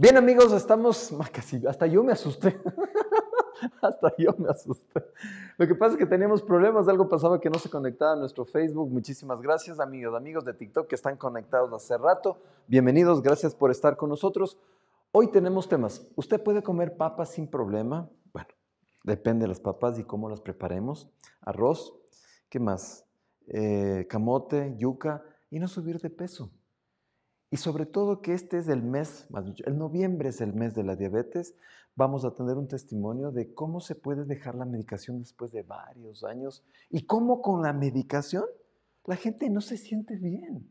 Bien amigos, estamos casi, hasta yo me asusté. hasta yo me asusté. Lo que pasa es que teníamos problemas, algo pasaba que no se conectaba a nuestro Facebook. Muchísimas gracias, amigos, amigos de TikTok que están conectados hace rato. Bienvenidos, gracias por estar con nosotros. Hoy tenemos temas. ¿Usted puede comer papas sin problema? Bueno, depende de las papas y cómo las preparemos. Arroz, ¿qué más? Eh, camote, yuca y no subir de peso. Y sobre todo que este es el mes, el noviembre es el mes de la diabetes, vamos a tener un testimonio de cómo se puede dejar la medicación después de varios años y cómo con la medicación la gente no se siente bien,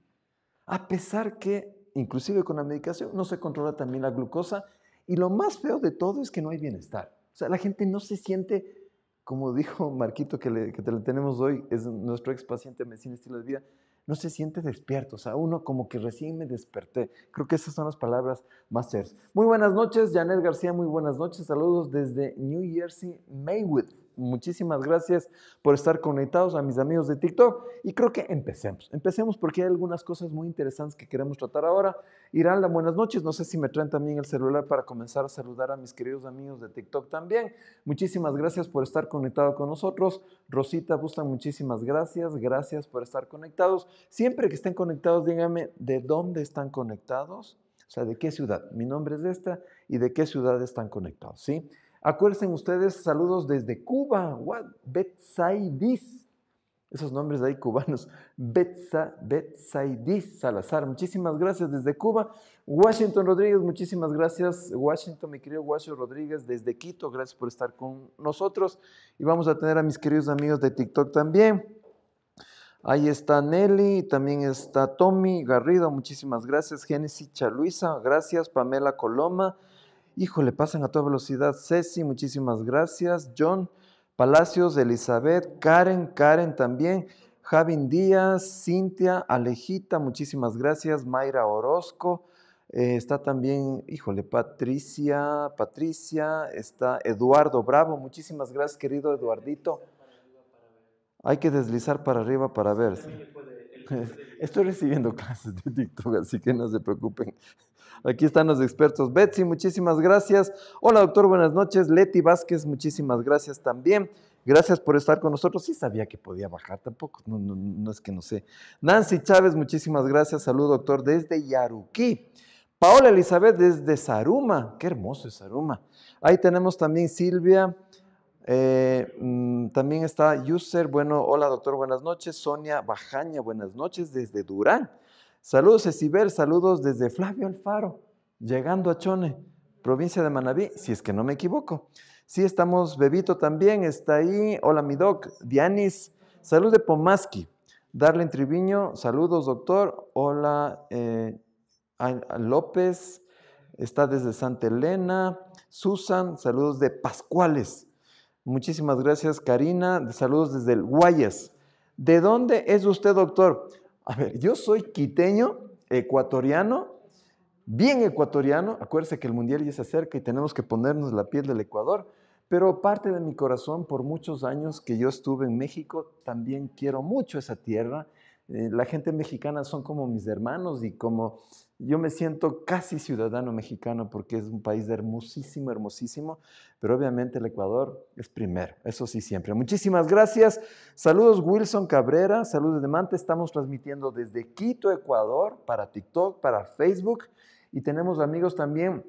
a pesar que inclusive con la medicación no se controla también la glucosa y lo más feo de todo es que no hay bienestar. O sea, la gente no se siente, como dijo Marquito que, te lo tenemos hoy, es nuestro ex paciente de medicina estilo de vida, no se siente despierto, o sea, uno como que recién me desperté. Creo que esas son las palabras más serias. Muy buenas noches, Janet García, muy buenas noches, saludos desde New Jersey, Maywood. Muchísimas gracias por estar conectados a mis amigos de TikTok y creo que empecemos. Empecemos porque hay algunas cosas muy interesantes que queremos tratar ahora. Iralda, buenas noches. No sé si me traen también el celular para comenzar a saludar a mis queridos amigos de TikTok también. Muchísimas gracias por estar conectado con nosotros. Rosita Bustan, muchísimas gracias. Gracias por estar conectados. Siempre que estén conectados, díganme de dónde están conectados, o sea, de qué ciudad. Mi nombre es esta y de qué ciudad están conectados, ¿sí? sí Acuérdense ustedes, saludos desde Cuba, what? Betsaidis, esos nombres de ahí cubanos, Betsa, Betsaidis Salazar, muchísimas gracias desde Cuba. Washington Rodríguez, muchísimas gracias. Washington, mi querido Washington Rodríguez, desde Quito, gracias por estar con nosotros. Y vamos a tener a mis queridos amigos de TikTok también. Ahí está Nelly, también está Tommy Garrido, muchísimas gracias. Génesis Chaluisa, gracias. Pamela Coloma, Híjole, pasan a toda velocidad. Ceci, muchísimas gracias. John Palacios, Elizabeth, Karen, Karen también. Javin Díaz, Cintia, Alejita, muchísimas gracias. Mayra Orozco. Eh, está también, híjole, Patricia, Patricia, está Eduardo Bravo, muchísimas gracias, querido Eduardito. Hay que deslizar para arriba para ver. Estoy recibiendo clases de TikTok, así que no se preocupen. Aquí están los expertos. Betsy, muchísimas gracias. Hola, doctor, buenas noches. Leti Vázquez, muchísimas gracias también. Gracias por estar con nosotros. Sí sabía que podía bajar tampoco, no, es que no sé. Nancy Chávez, muchísimas gracias. Salud, doctor, desde Yaruquí. Paola Elizabeth desde Saruma. Qué hermoso es Saruma. Ahí tenemos también Silvia. Eh, mm, también está User. Bueno, hola doctor, buenas noches. Sonia Bajaña, buenas noches desde Durán. Saludos Eciber, saludos desde Flavio Alfaro, llegando a Chone, provincia de Manabí, si es que no me equivoco. Sí, estamos, Bebito también está ahí. Hola, mi doc. Dianis, salud de Pomaski. Darlen Triviño, saludos, doctor. Hola, eh, López, está desde Santa Elena. Susan, saludos de Pascuales. Muchísimas gracias, Karina. Saludos desde Guayas. ¿De dónde es usted, doctor? A ver, yo soy quiteño, ecuatoriano, bien ecuatoriano. Acuérdese que el Mundial ya se acerca y tenemos que ponernos la piel del Ecuador. Pero parte de mi corazón, por muchos años que yo estuve en México, también quiero mucho esa tierra. Eh, la gente mexicana son como mis hermanos y como yo me siento casi ciudadano mexicano porque es un país hermosísimo, hermosísimo, pero obviamente el Ecuador es primero, eso sí siempre. Muchísimas gracias. Saludos Wilson Cabrera, saludos de Mante, estamos transmitiendo desde Quito, Ecuador, para TikTok, para Facebook y tenemos amigos también.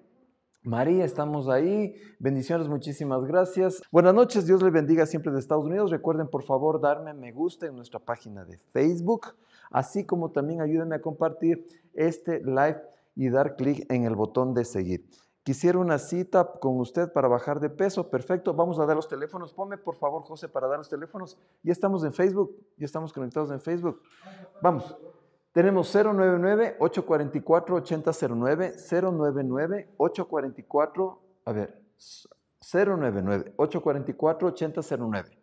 María, estamos ahí. Bendiciones, muchísimas gracias. Buenas noches, Dios le bendiga siempre de Estados Unidos. Recuerden, por favor, darme me gusta en nuestra página de Facebook así como también ayúdenme a compartir este live y dar clic en el botón de seguir. Quisiera una cita con usted para bajar de peso. Perfecto, vamos a dar los teléfonos. Ponme por favor, José, para dar los teléfonos. Ya estamos en Facebook, ya estamos conectados en Facebook. Vamos. Tenemos 099-844-8009, 099-844, a ver, 099-844-8009.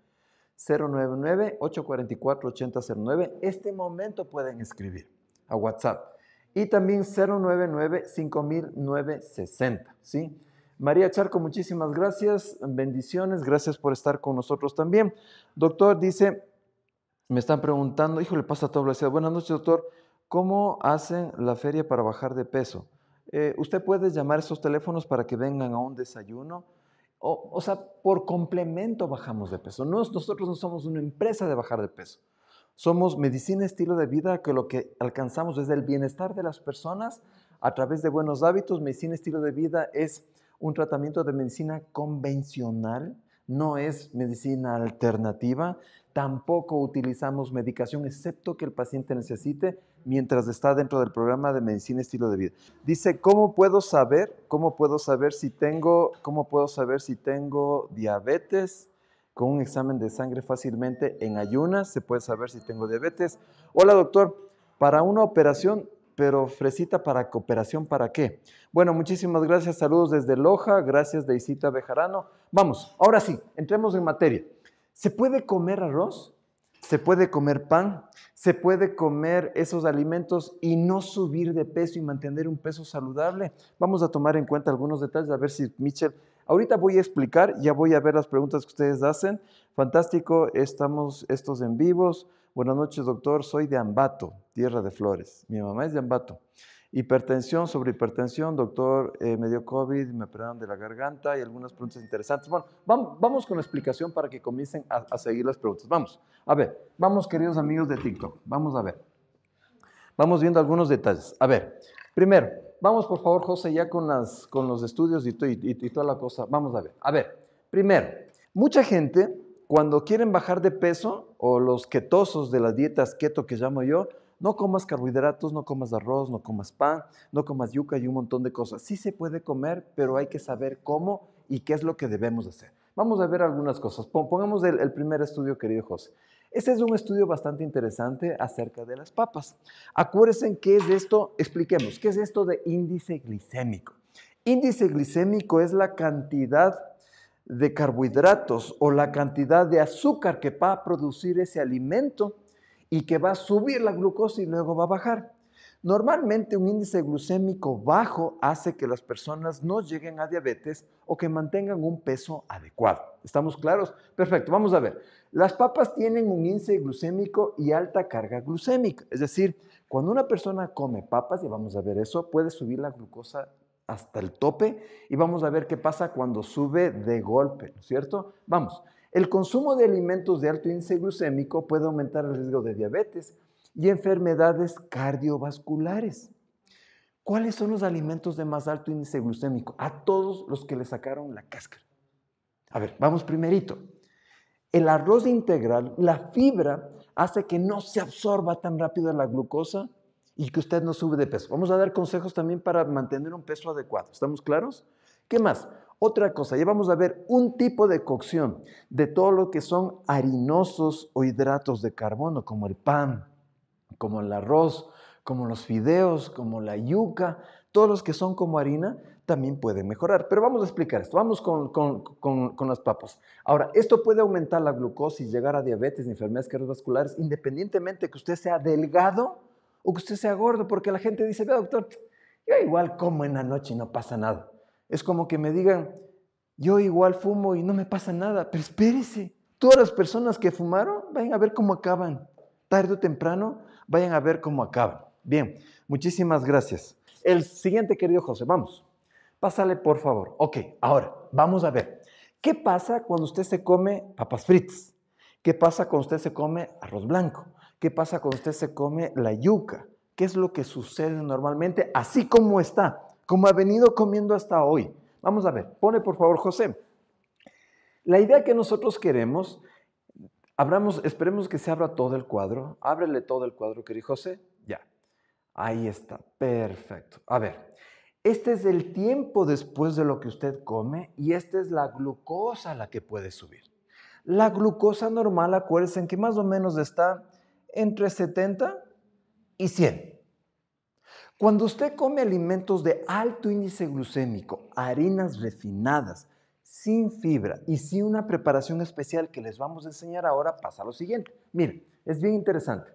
099-844-8009. Este momento pueden escribir a WhatsApp. Y también 099-5960. ¿sí? María Charco, muchísimas gracias. Bendiciones. Gracias por estar con nosotros también. Doctor, dice, me están preguntando, híjole, pasa todo velocidad. Buenas noches, doctor. ¿Cómo hacen la feria para bajar de peso? Eh, usted puede llamar esos teléfonos para que vengan a un desayuno o, sea, por complemento bajamos de peso. nosotros no somos una empresa de bajar de peso. Somos medicina, estilo de vida, que lo que alcanzamos es el bienestar de las personas a través de buenos hábitos. Medicina, estilo de vida es un tratamiento de medicina convencional, no es medicina alternativa, Tampoco utilizamos medicación excepto que el paciente necesite mientras está dentro del programa de medicina estilo de vida. Dice, ¿cómo puedo saber? ¿Cómo puedo saber si tengo, cómo puedo saber si tengo diabetes? Con un examen de sangre fácilmente en ayunas se puede saber si tengo diabetes. Hola doctor, para una operación pero Fresita para cooperación, ¿para qué? Bueno, muchísimas gracias, saludos desde Loja, gracias de Isita Bejarano. Vamos, ahora sí, entremos en materia. ¿Se puede comer arroz? Se puede comer pan, se puede comer esos alimentos y no subir de peso y mantener un peso saludable. Vamos a tomar en cuenta algunos detalles, a ver si Michelle, ahorita voy a explicar, ya voy a ver las preguntas que ustedes hacen. Fantástico, estamos estos en vivos. Buenas noches, doctor, soy de Ambato, Tierra de Flores. Mi mamá es de Ambato. Hipertensión, sobre hipertensión, doctor, eh, me dio COVID, me operaron de la garganta y algunas preguntas interesantes. Bueno, vamos, con la explicación para que comiencen a, seguir las preguntas. Vamos, a ver, vamos queridos amigos de TikTok, vamos a ver. Vamos viendo algunos detalles. A ver, primero, vamos por favor, José, ya con, las, con los estudios y, y, y toda la cosa. Vamos a ver. A ver, primero, mucha gente cuando quieren bajar de peso o los ketosos de las dietas keto que llamo yo, no comas carbohidratos, no comas arroz, no comas pan, no comas yuca y un montón de cosas. Sí se puede comer, pero hay que saber cómo y qué es lo que debemos hacer. Vamos a ver algunas cosas. Pongamos el, primer estudio, querido José. Este es un estudio bastante interesante acerca de las papas. Acuérdense qué es esto, expliquemos, qué es esto de índice glicémico. Índice glicémico es la cantidad de carbohidratos o la cantidad de azúcar que va a producir ese alimento y que va a subir la glucosa y luego va a bajar. Normalmente un índice glucémico bajo hace que las personas no lleguen a diabetes o que mantengan un peso adecuado. ¿Estamos claros? Perfecto, vamos a ver. Las papas tienen un índice glucémico y alta carga glucémica. Es decir, cuando una persona come papas, y vamos a ver eso, puede subir la glucosa hasta el tope y vamos a ver qué pasa cuando sube de golpe, ¿no es cierto? Vamos, el consumo de alimentos de alto índice glucémico puede aumentar el riesgo de diabetes y enfermedades cardiovasculares. ¿Cuáles son los alimentos de más alto índice glucémico? A todos los que le sacaron la cáscara. A ver, vamos primerito. El arroz integral, la fibra, hace que no se absorba tan rápido la glucosa y que usted no sube de peso. Vamos a dar consejos también para mantener un peso adecuado. ¿Estamos claros? ¿Qué más? Otra cosa, ya vamos a ver un tipo de cocción de todo lo que son harinosos o hidratos de carbono, como el pan, como el arroz, como los fideos, como la yuca, todos los que son como harina también pueden mejorar. Pero vamos a explicar esto, vamos con, con, las papas. Ahora, esto puede aumentar la glucosa y llegar a diabetes, enfermedades cardiovasculares, independientemente que usted sea delgado o que usted sea gordo, porque la gente dice, vea doctor, yo igual como en la noche y no pasa nada. Es como que me digan, yo igual fumo y no me pasa nada, pero espérese, todas las personas que fumaron, vayan a ver cómo acaban. Tarde o temprano, vayan a ver cómo acaban. Bien, muchísimas gracias. El siguiente, querido José, vamos. Pásale, por favor. Ok, ahora, vamos a ver. ¿Qué pasa cuando usted se come papas fritas? ¿Qué pasa cuando usted se come arroz blanco? ¿Qué pasa cuando usted se come la yuca? ¿Qué es lo que sucede normalmente así como está? como ha venido comiendo hasta hoy. Vamos a ver, pone por favor José. La idea que nosotros queremos, abramos, esperemos que se abra todo el cuadro. Ábrele todo el cuadro, querido José. Ya. Ahí está. Perfecto. A ver, este es el tiempo después de lo que usted come y esta es la glucosa la que puede subir. La glucosa normal, acuérdense que más o menos está entre 70 y 100. Cuando usted come alimentos de alto índice glucémico, harinas refinadas, sin fibra y sin una preparación especial que les vamos a enseñar ahora, pasa lo siguiente. Miren, es bien interesante.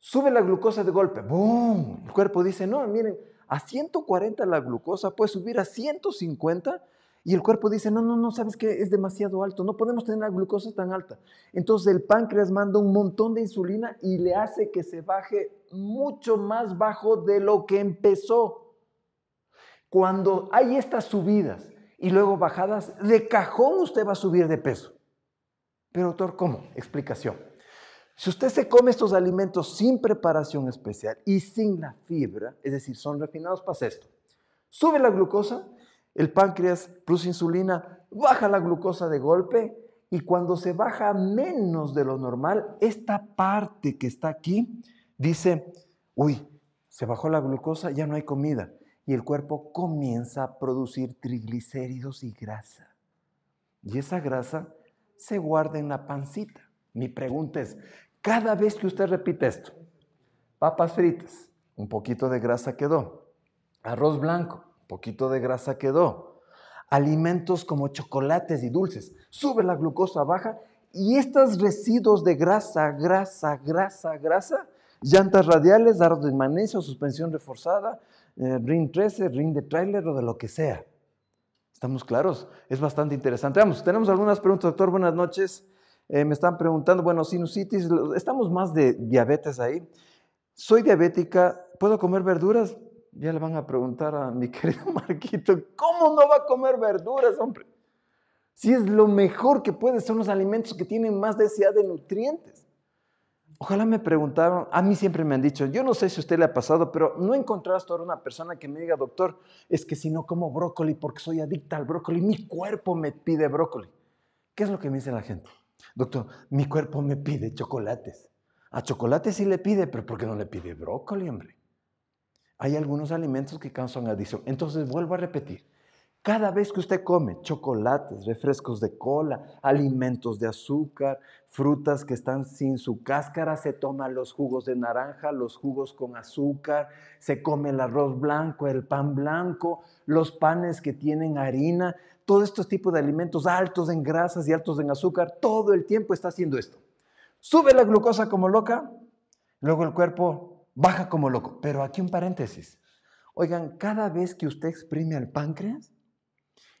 Sube la glucosa de golpe, ¡boom! El cuerpo dice, no, miren, a 140 la glucosa puede subir a 150 y el cuerpo dice, no, no, no, sabes qué? es demasiado alto, no podemos tener la glucosa tan alta. Entonces el páncreas manda un montón de insulina y le hace que se baje mucho más bajo de lo que empezó. Cuando hay estas subidas y luego bajadas, de cajón usted va a subir de peso. Pero doctor, ¿cómo? Explicación. Si usted se come estos alimentos sin preparación especial y sin la fibra, es decir, son refinados, para esto. Sube la glucosa, el páncreas plus insulina, baja la glucosa de golpe y cuando se baja menos de lo normal, esta parte que está aquí dice, uy, se bajó la glucosa, ya no hay comida. Y el cuerpo comienza a producir triglicéridos y grasa. Y esa grasa se guarda en la pancita. Mi pregunta es, cada vez que usted repite esto, papas fritas, un poquito de grasa quedó, arroz blanco, poquito de grasa quedó. Alimentos como chocolates y dulces, sube la glucosa, baja, y estos residuos de grasa, grasa, grasa, grasa, llantas radiales, aros de o suspensión reforzada, eh, ring 13, ring de tráiler o de lo que sea. ¿Estamos claros? Es bastante interesante. Vamos, tenemos algunas preguntas, doctor. Buenas noches. Eh, me están preguntando, bueno, sinusitis, estamos más de diabetes ahí. Soy diabética, ¿puedo comer verduras? ya le van a preguntar a mi querido Marquito, ¿cómo no va a comer verduras, hombre? Si es lo mejor que puede, son los alimentos que tienen más densidad de nutrientes. Ojalá me preguntaron, a mí siempre me han dicho, yo no sé si a usted le ha pasado, pero no encontrarás ahora una persona que me diga, doctor, es que si no como brócoli porque soy adicta al brócoli, mi cuerpo me pide brócoli. ¿Qué es lo que me dice la gente? Doctor, mi cuerpo me pide chocolates. A chocolates sí le pide, pero ¿por qué no le pide brócoli, hombre? hay algunos alimentos que causan adicción. Entonces, vuelvo a repetir, cada vez que usted come chocolates, refrescos de cola, alimentos de azúcar, frutas que están sin su cáscara, se toman los jugos de naranja, los jugos con azúcar, se come el arroz blanco, el pan blanco, los panes que tienen harina, todos estos tipos de alimentos altos en grasas y altos en azúcar, todo el tiempo está haciendo esto. Sube la glucosa como loca, luego el cuerpo baja como loco. Pero aquí un paréntesis. Oigan, cada vez que usted exprime al páncreas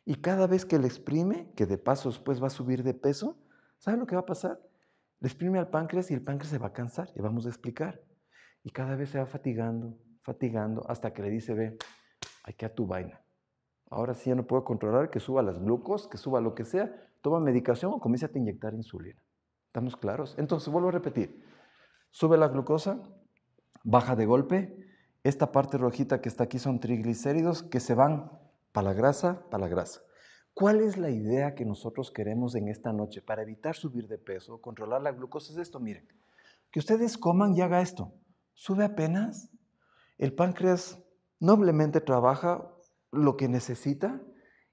y cada vez que le exprime, que de paso después va a subir de peso, ¿sabe lo que va a pasar? Le exprime al páncreas y el páncreas se va a cansar, Le vamos a explicar. Y cada vez se va fatigando, fatigando, hasta que le dice, ve, hay que a tu vaina. Ahora sí ya no puedo controlar que suba las glucos, que suba lo que sea, toma medicación o comience a inyectar insulina. ¿Estamos claros? Entonces, vuelvo a repetir, sube la glucosa, baja de golpe, esta parte rojita que está aquí son triglicéridos que se van para la grasa, para la grasa. ¿Cuál es la idea que nosotros queremos en esta noche para evitar subir de peso, controlar la glucosa? Es esto, miren, que ustedes coman y haga esto. Sube apenas, el páncreas noblemente trabaja lo que necesita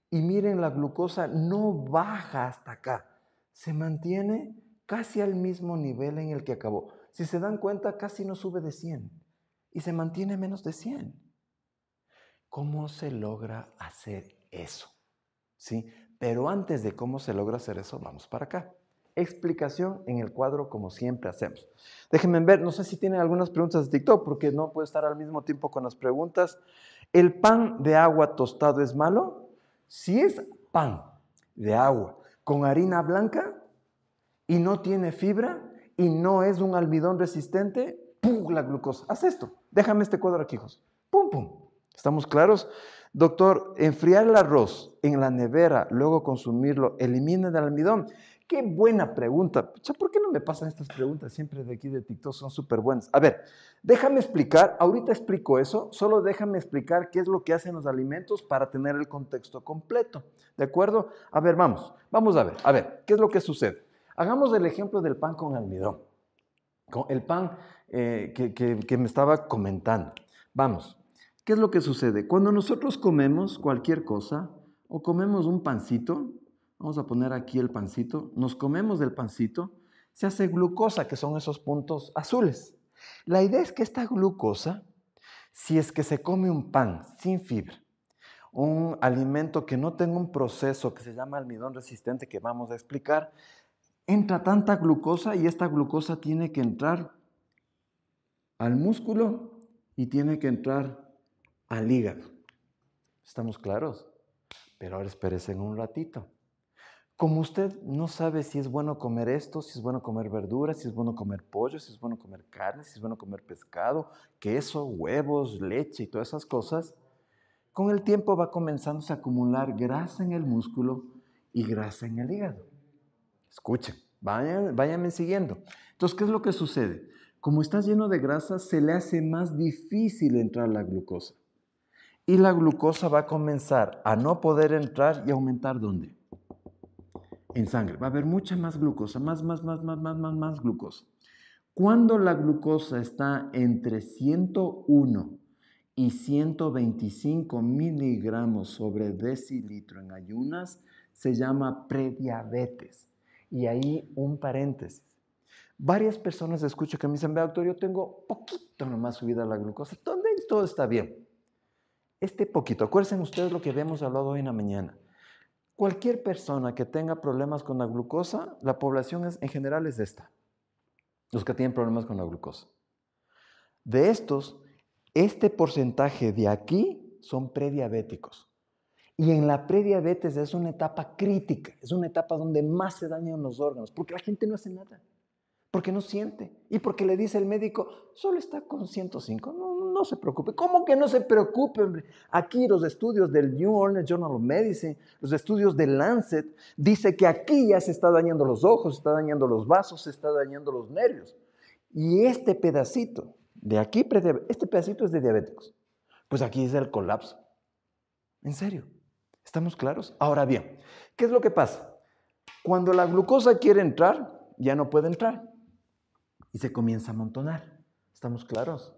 y miren, la glucosa no baja hasta acá, se mantiene casi al mismo nivel en el que acabó si se dan cuenta, casi no sube de 100 y se mantiene menos de 100. ¿Cómo se logra hacer eso? ¿Sí? Pero antes de cómo se logra hacer eso, vamos para acá. Explicación en el cuadro como siempre hacemos. Déjenme ver, no sé si tienen algunas preguntas de TikTok porque no puedo estar al mismo tiempo con las preguntas. ¿El pan de agua tostado es malo? Si es pan de agua con harina blanca y no tiene fibra, y no es un almidón resistente, ¡pum! la glucosa. Haz esto. Déjame este cuadro aquí, hijos. ¡Pum, pum! ¿Estamos claros? Doctor, enfriar el arroz en la nevera, luego consumirlo, elimina el almidón. Qué buena pregunta. ¿Por qué no me pasan estas preguntas siempre de aquí de TikTok? Son súper buenas. A ver, déjame explicar, ahorita explico eso, solo déjame explicar qué es lo que hacen los alimentos para tener el contexto completo. ¿De acuerdo? A ver, vamos, vamos a ver, a ver, ¿qué es lo que sucede? Hagamos el ejemplo del pan con almidón, con el pan eh, que, que me estaba comentando. Vamos, ¿qué es lo que sucede? Cuando nosotros comemos cualquier cosa o comemos un pancito, vamos a poner aquí el pancito, nos comemos del pancito, se hace glucosa, que son esos puntos azules. La idea es que esta glucosa, si es que se come un pan sin fibra, un alimento que no tenga un proceso que se llama almidón resistente que vamos a explicar, entra tanta glucosa y esta glucosa tiene que entrar al músculo y tiene que entrar al hígado. ¿Estamos claros? Pero ahora espérense un ratito. Como usted no sabe si es bueno comer esto, si es bueno comer verduras, si es bueno comer pollo, si es bueno comer carne, si es bueno comer pescado, queso, huevos, leche y todas esas cosas, con el tiempo va comenzando a acumular grasa en el músculo y grasa en el hígado. Escuchen, váyanme siguiendo. Entonces, ¿qué es lo que sucede? Como estás lleno de grasa, se le hace más difícil entrar la glucosa. Y la glucosa va a comenzar a no poder entrar y aumentar ¿dónde? En sangre. Va a haber mucha más glucosa, más, más, más, más, más, más, más glucosa. Cuando la glucosa está entre 101 y 125 miligramos sobre decilitro en ayunas, se llama prediabetes. Y ahí un paréntesis. Varias personas escuchan que me dicen, ve doctor, yo tengo poquito nomás subida la glucosa, ¿dónde todo está bien? Este poquito, acuérdense ustedes lo que habíamos hablado hoy en la mañana. Cualquier persona que tenga problemas con la glucosa, la población en general es esta, los que tienen problemas con la glucosa. De estos, este porcentaje de aquí son prediabéticos. Y en la prediabetes es una etapa crítica, es una etapa donde más se dañan los órganos, porque la gente no hace nada, porque no siente y porque le dice el médico, solo está con 105, no, no se preocupe. ¿Cómo que no se preocupe? Aquí los estudios del New Orleans Journal of Medicine, los estudios del Lancet, dice que aquí ya se está dañando los ojos, se está dañando los vasos, se está dañando los nervios. Y este pedacito, de aquí, este pedacito es de diabéticos. Pues aquí es el colapso. En serio. ¿Estamos claros? Ahora bien, ¿qué es lo que pasa? Cuando la glucosa quiere entrar, ya no puede entrar y se comienza a amontonar. ¿Estamos claros?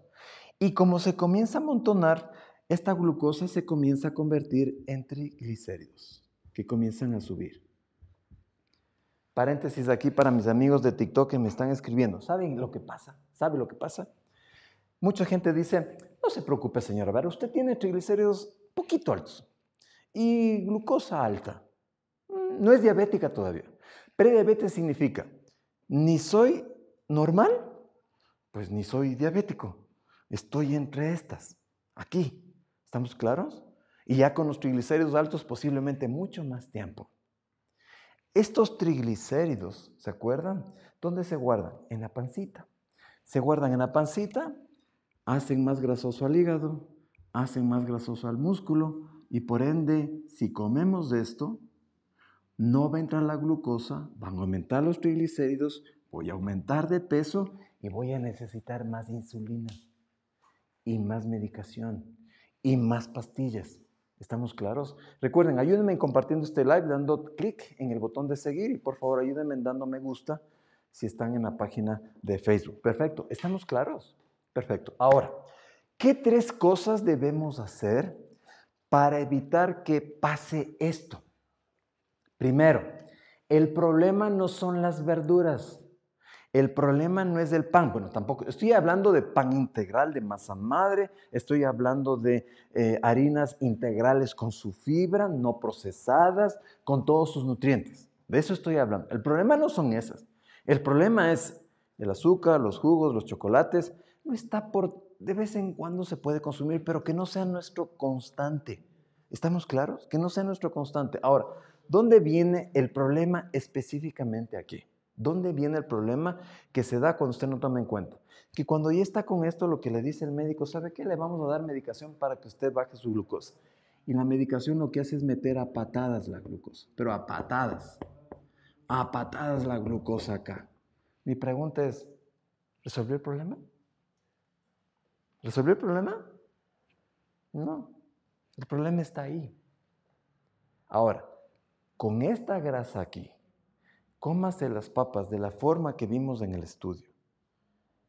Y como se comienza a amontonar, esta glucosa se comienza a convertir en triglicéridos, que comienzan a subir. Paréntesis aquí para mis amigos de TikTok que me están escribiendo. ¿Saben lo que pasa? ¿Saben lo que pasa? Mucha gente dice, no se preocupe, señora ver, usted tiene triglicéridos poquito altos y glucosa alta. Mm, no es diabética todavía. Prediabetes significa ni soy normal, pues ni soy diabético. Estoy entre estas, aquí. ¿Estamos claros? Y ya con los triglicéridos altos posiblemente mucho más tiempo. Estos triglicéridos, ¿se acuerdan? ¿Dónde se guardan? En la pancita. Se guardan en la pancita, hacen más grasoso al hígado, hacen más grasoso al músculo, y por ende, si comemos de esto, no va a entrar la glucosa, van a aumentar los triglicéridos, voy a aumentar de peso y voy a necesitar más insulina y más medicación y más pastillas. ¿Estamos claros? Recuerden, ayúdenme compartiendo este live dando clic en el botón de seguir y por favor ayúdenme dando me gusta si están en la página de Facebook. Perfecto, ¿estamos claros? Perfecto. Ahora, ¿qué tres cosas debemos hacer para evitar que pase esto. Primero, el problema no son las verduras. El problema no es el pan, bueno, tampoco. Estoy hablando de pan integral, de masa madre, estoy hablando de eh, harinas integrales con su fibra, no procesadas, con todos sus nutrientes. De eso estoy hablando. El problema no son esas. El problema es el azúcar, los jugos, los chocolates. No está por de vez en cuando se puede consumir, pero que no sea nuestro constante. ¿Estamos claros? Que no sea nuestro constante. Ahora, ¿dónde viene el problema específicamente aquí? ¿Dónde viene el problema que se da cuando usted no toma en cuenta? Que cuando ya está con esto, lo que le dice el médico, ¿sabe qué? Le vamos a dar medicación para que usted baje su glucosa. Y la medicación lo que hace es meter a patadas la glucosa, pero a patadas. A patadas la glucosa acá. Mi pregunta es, ¿resolvió el problema? ¿Resolvió el problema? No, el problema está ahí. Ahora, con esta grasa aquí, cómase las papas de la forma que vimos en el estudio.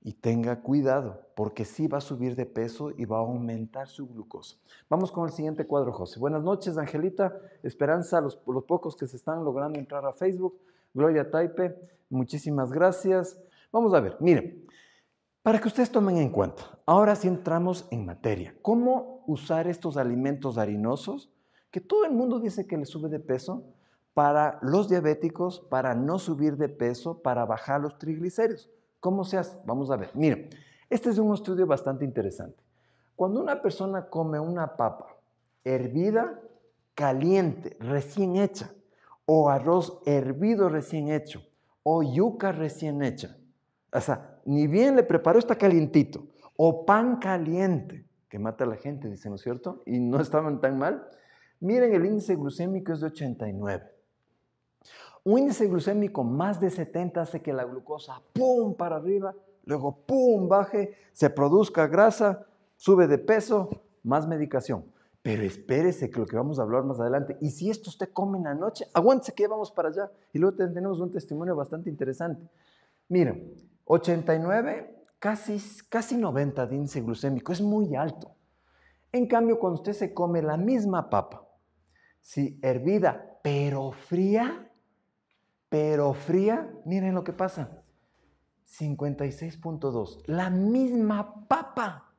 Y tenga cuidado, porque sí va a subir de peso y va a aumentar su glucosa. Vamos con el siguiente cuadro, José. Buenas noches, Angelita. Esperanza, los, los pocos que se están logrando entrar a Facebook. Gloria Taipe, muchísimas gracias. Vamos a ver, miren, para que ustedes tomen en cuenta, ahora sí entramos en materia. ¿Cómo usar estos alimentos harinosos que todo el mundo dice que le sube de peso para los diabéticos, para no subir de peso, para bajar los triglicéridos? ¿Cómo se hace? Vamos a ver. Miren, este es un estudio bastante interesante. Cuando una persona come una papa hervida, caliente, recién hecha, o arroz hervido recién hecho, o yuca recién hecha, o sea, ni bien le preparó, está calientito. O pan caliente, que mata a la gente, dicen, ¿no es cierto? Y no estaban tan mal. Miren, el índice glucémico es de 89. Un índice glucémico más de 70 hace que la glucosa, ¡pum!, para arriba, luego, ¡pum!, baje, se produzca grasa, sube de peso, más medicación. Pero espérese que lo que vamos a hablar más adelante, y si esto usted come en la noche, aguántese que vamos para allá. Y luego tenemos un testimonio bastante interesante. Miren, 89, casi, casi 90 de índice glucémico, es muy alto. En cambio, cuando usted se come la misma papa, si hervida, pero fría, pero fría, miren lo que pasa. 56.2, la misma papa,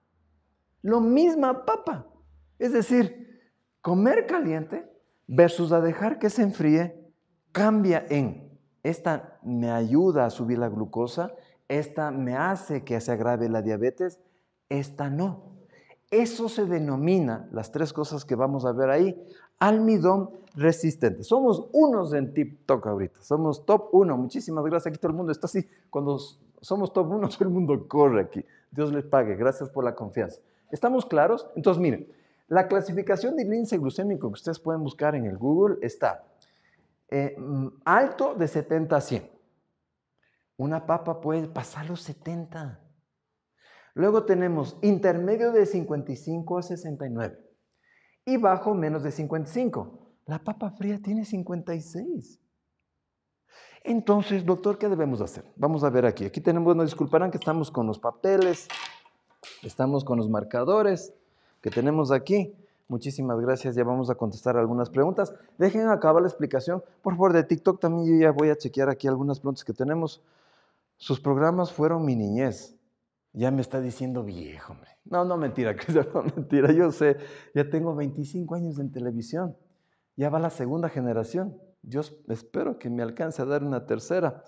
lo misma papa. Es decir, comer caliente versus dejar que se enfríe, cambia en, esta me ayuda a subir la glucosa, esta me hace que se agrave la diabetes, esta no. Eso se denomina, las tres cosas que vamos a ver ahí, almidón resistente. Somos unos en TikTok ahorita, somos top uno. Muchísimas gracias. Aquí todo el mundo está así. Cuando somos top uno, todo el mundo corre aquí. Dios les pague. Gracias por la confianza. ¿Estamos claros? Entonces, miren, la clasificación de índice glucémico que ustedes pueden buscar en el Google está eh, alto de 70 a 100. Una papa puede pasar los 70. Luego tenemos intermedio de 55 a 69 y bajo menos de 55. La papa fría tiene 56. Entonces, doctor, ¿qué debemos hacer? Vamos a ver aquí. Aquí tenemos, no disculparán que estamos con los papeles, estamos con los marcadores que tenemos aquí. Muchísimas gracias, ya vamos a contestar algunas preguntas. Dejen acabar la explicación. Por favor, de TikTok también yo ya voy a chequear aquí algunas preguntas que tenemos. Sus programas fueron mi niñez. Ya me está diciendo viejo, hombre. No, no, mentira, que no, mentira. Yo sé, ya tengo 25 años en televisión. Ya va la segunda generación. Yo espero que me alcance a dar una tercera.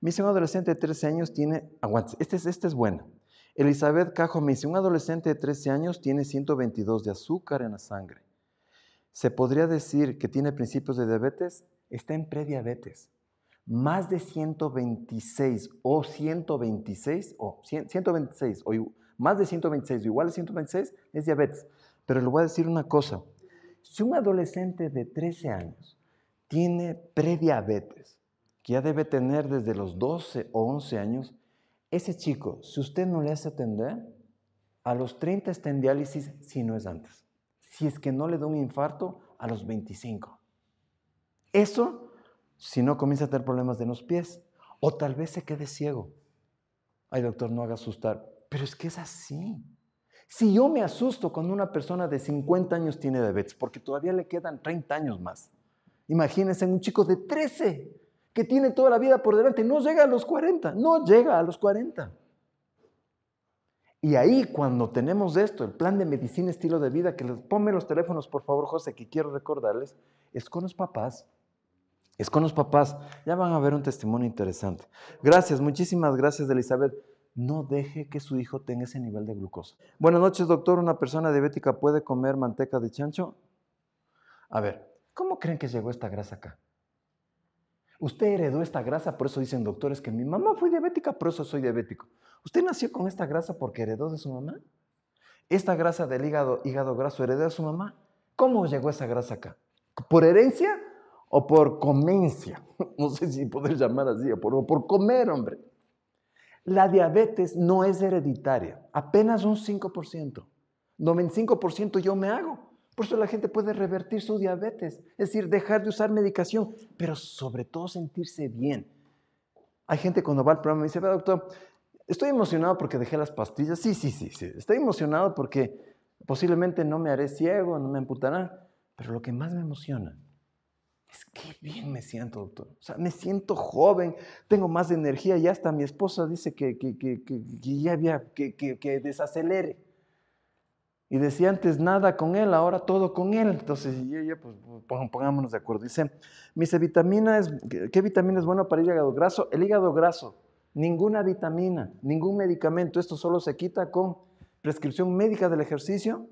Me dice, un adolescente de 13 años tiene, aguante, Esta es, buena. Este bueno. Elizabeth Cajo me dice, un adolescente de 13 años tiene 122 de azúcar en la sangre. ¿Se podría decir que tiene principios de diabetes? Está en prediabetes más de 126 o 126 o 126 o más de 126 o igual a 126 es diabetes. Pero le voy a decir una cosa. Si un adolescente de 13 años tiene prediabetes, que ya debe tener desde los 12 o 11 años, ese chico, si usted no le hace atender, a los 30 está en diálisis si no es antes. Si es que no le da un infarto a los 25. Eso si no comienza a tener problemas de los pies. O tal vez se quede ciego. Ay, doctor, no haga asustar. Pero es que es así. Si yo me asusto cuando una persona de 50 años tiene diabetes, porque todavía le quedan 30 años más. Imagínense un chico de 13 que tiene toda la vida por delante, no llega a los 40, no llega a los 40. Y ahí cuando tenemos esto, el plan de medicina, estilo de vida, que les ponme los teléfonos, por favor, José, que quiero recordarles, es con los papás es con los papás. Ya van a ver un testimonio interesante. Gracias, muchísimas gracias, Elizabeth. No deje que su hijo tenga ese nivel de glucosa. Buenas noches, doctor. ¿Una persona diabética puede comer manteca de chancho? A ver, ¿cómo creen que llegó esta grasa acá? Usted heredó esta grasa, por eso dicen doctores que mi mamá fue diabética, por eso soy diabético. ¿Usted nació con esta grasa porque heredó de su mamá? ¿Esta grasa del hígado, hígado graso heredó de su mamá? ¿Cómo llegó esa grasa acá? ¿Por herencia o por comencia, no sé si poder llamar así, o por, por comer, hombre. La diabetes no es hereditaria, apenas un 5%. 95% yo me hago. Por eso la gente puede revertir su diabetes, es decir, dejar de usar medicación, pero sobre todo sentirse bien. Hay gente cuando va al programa y dice, doctor, estoy emocionado porque dejé las pastillas. Sí, sí, sí, sí. Estoy emocionado porque posiblemente no me haré ciego, no me amputarán. Pero lo que más me emociona es que bien me siento, doctor. O sea, me siento joven, tengo más energía y hasta mi esposa dice que, que, que, ya había que, desacelere. Y decía antes nada con él, ahora todo con él. Entonces, pues, pues pongámonos de acuerdo. Dice, vitamina es ¿qué vitamina es buena para el hígado graso? El hígado graso, ninguna vitamina, ningún medicamento. Esto solo se quita con prescripción médica del ejercicio,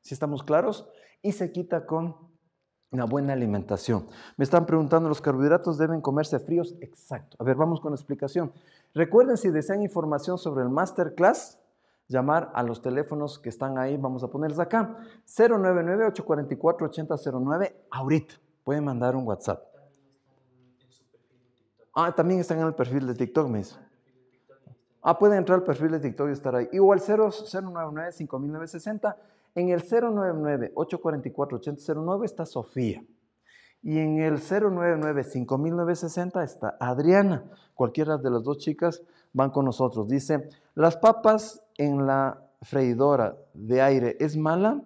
si estamos claros, y se quita con una buena alimentación. Me están preguntando, ¿los carbohidratos deben comerse fríos? Exacto. A ver, vamos con la explicación. Recuerden, si desean información sobre el masterclass, llamar a los teléfonos que están ahí, vamos a ponerles acá, 099-844-8009, ahorita. Pueden mandar un WhatsApp. Ah, también están en el perfil de TikTok, me dice. Ah, pueden entrar al perfil de TikTok y estar ahí. Igual 099 5960 en el 099-844-8009 está Sofía. Y en el 099-5960 está Adriana. Cualquiera de las dos chicas van con nosotros. Dice, las papas en la freidora de aire es mala.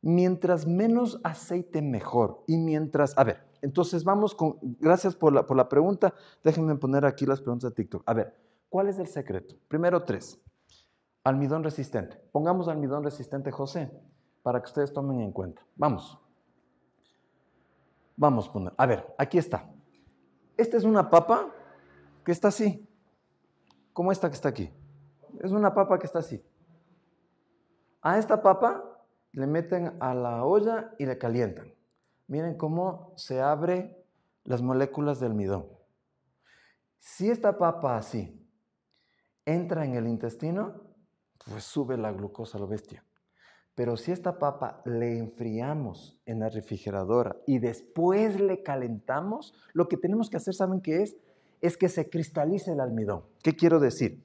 Mientras menos aceite, mejor. Y mientras, a ver, entonces vamos con, gracias por la, por la pregunta. Déjenme poner aquí las preguntas de TikTok. A ver, ¿cuál es el secreto? Primero tres. Almidón resistente. Pongamos almidón resistente José para que ustedes tomen en cuenta. Vamos. Vamos a poner. A ver, aquí está. Esta es una papa que está así. ¿Cómo esta que está aquí. Es una papa que está así. A esta papa le meten a la olla y le calientan. Miren cómo se abre las moléculas del almidón. Si esta papa así entra en el intestino, pues sube la glucosa lo la bestia. Pero si esta papa le enfriamos en la refrigeradora y después le calentamos, lo que tenemos que hacer, ¿saben qué es? Es que se cristalice el almidón. ¿Qué quiero decir?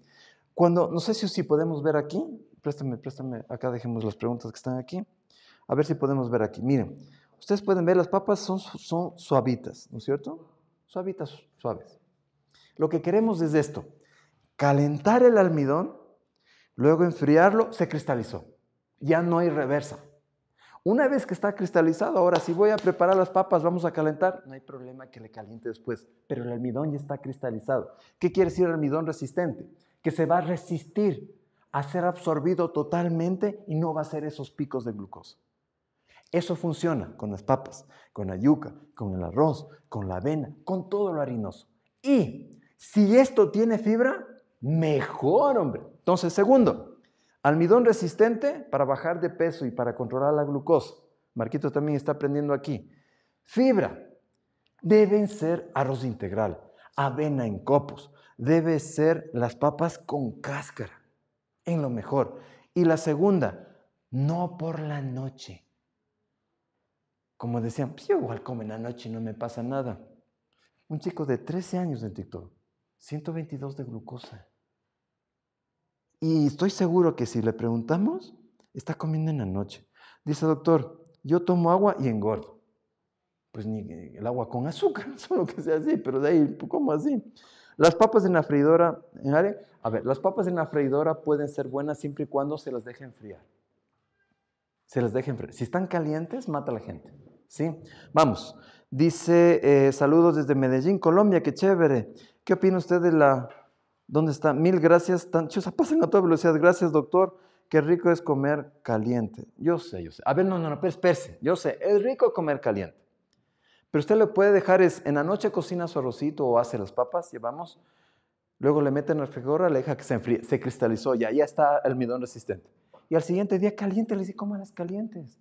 Cuando, no sé si, si podemos ver aquí, préstame, préstame, acá dejemos las preguntas que están aquí. A ver si podemos ver aquí. Miren, ustedes pueden ver, las papas son, son suavitas, ¿no es cierto? Suavitas, suaves. Lo que queremos es esto, calentar el almidón Luego enfriarlo, se cristalizó. Ya no hay reversa. Una vez que está cristalizado, ahora si voy a preparar las papas, vamos a calentar. No hay problema que le caliente después, pero el almidón ya está cristalizado. ¿Qué quiere decir almidón resistente? Que se va a resistir a ser absorbido totalmente y no va a ser esos picos de glucosa. Eso funciona con las papas, con la yuca, con el arroz, con la avena, con todo lo harinoso. Y si esto tiene fibra, mejor, hombre. Entonces, segundo, almidón resistente para bajar de peso y para controlar la glucosa. Marquito también está aprendiendo aquí. Fibra. Deben ser arroz integral, avena en copos, debe ser las papas con cáscara, en lo mejor. Y la segunda, no por la noche. Como decían, pues yo igual comen en la noche no me pasa nada. Un chico de 13 años en TikTok, 122 de glucosa. Y estoy seguro que si le preguntamos, está comiendo en la noche. Dice, doctor, yo tomo agua y engordo. Pues ni el agua con azúcar, solo que sea así, pero de ahí, pues, ¿cómo así? Las papas en la freidora, a ver, las papas en la freidora pueden ser buenas siempre y cuando se las dejen enfriar. Se las dejen enfriar. Si están calientes, mata a la gente. ¿Sí? Vamos. Dice, eh, saludos desde Medellín, Colombia, qué chévere. ¿Qué opina usted de la ¿Dónde está? Mil gracias, tan o sea, a toda velocidad. Gracias, doctor. Qué rico es comer caliente. Yo sé, yo sé. A ver, no, no, no, espérese. Yo sé, es rico comer caliente. Pero usted lo puede dejar es, en la noche cocina su arrocito o hace las papas, llevamos. Luego le mete en la refrigeradora, le deja que se enfríe, se cristalizó, ya, ya está almidón resistente. Y al siguiente día caliente, le dice, las calientes.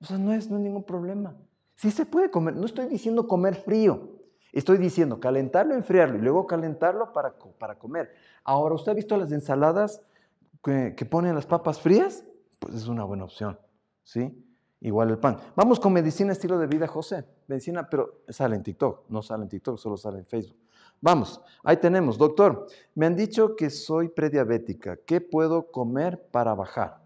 O sea, no es, ningún problema. Sí se puede comer, no estoy diciendo comer frío. Estoy diciendo calentarlo, enfriarlo y luego calentarlo para, para comer. Ahora, ¿usted ha visto las ensaladas que, ponen las papas frías? Pues es una buena opción, ¿sí? Igual el pan. Vamos con medicina estilo de vida, José. Medicina, pero sale en TikTok, no sale en TikTok, solo sale en Facebook. Vamos, ahí tenemos, doctor. Me han dicho que soy prediabética. ¿Qué puedo comer para bajar?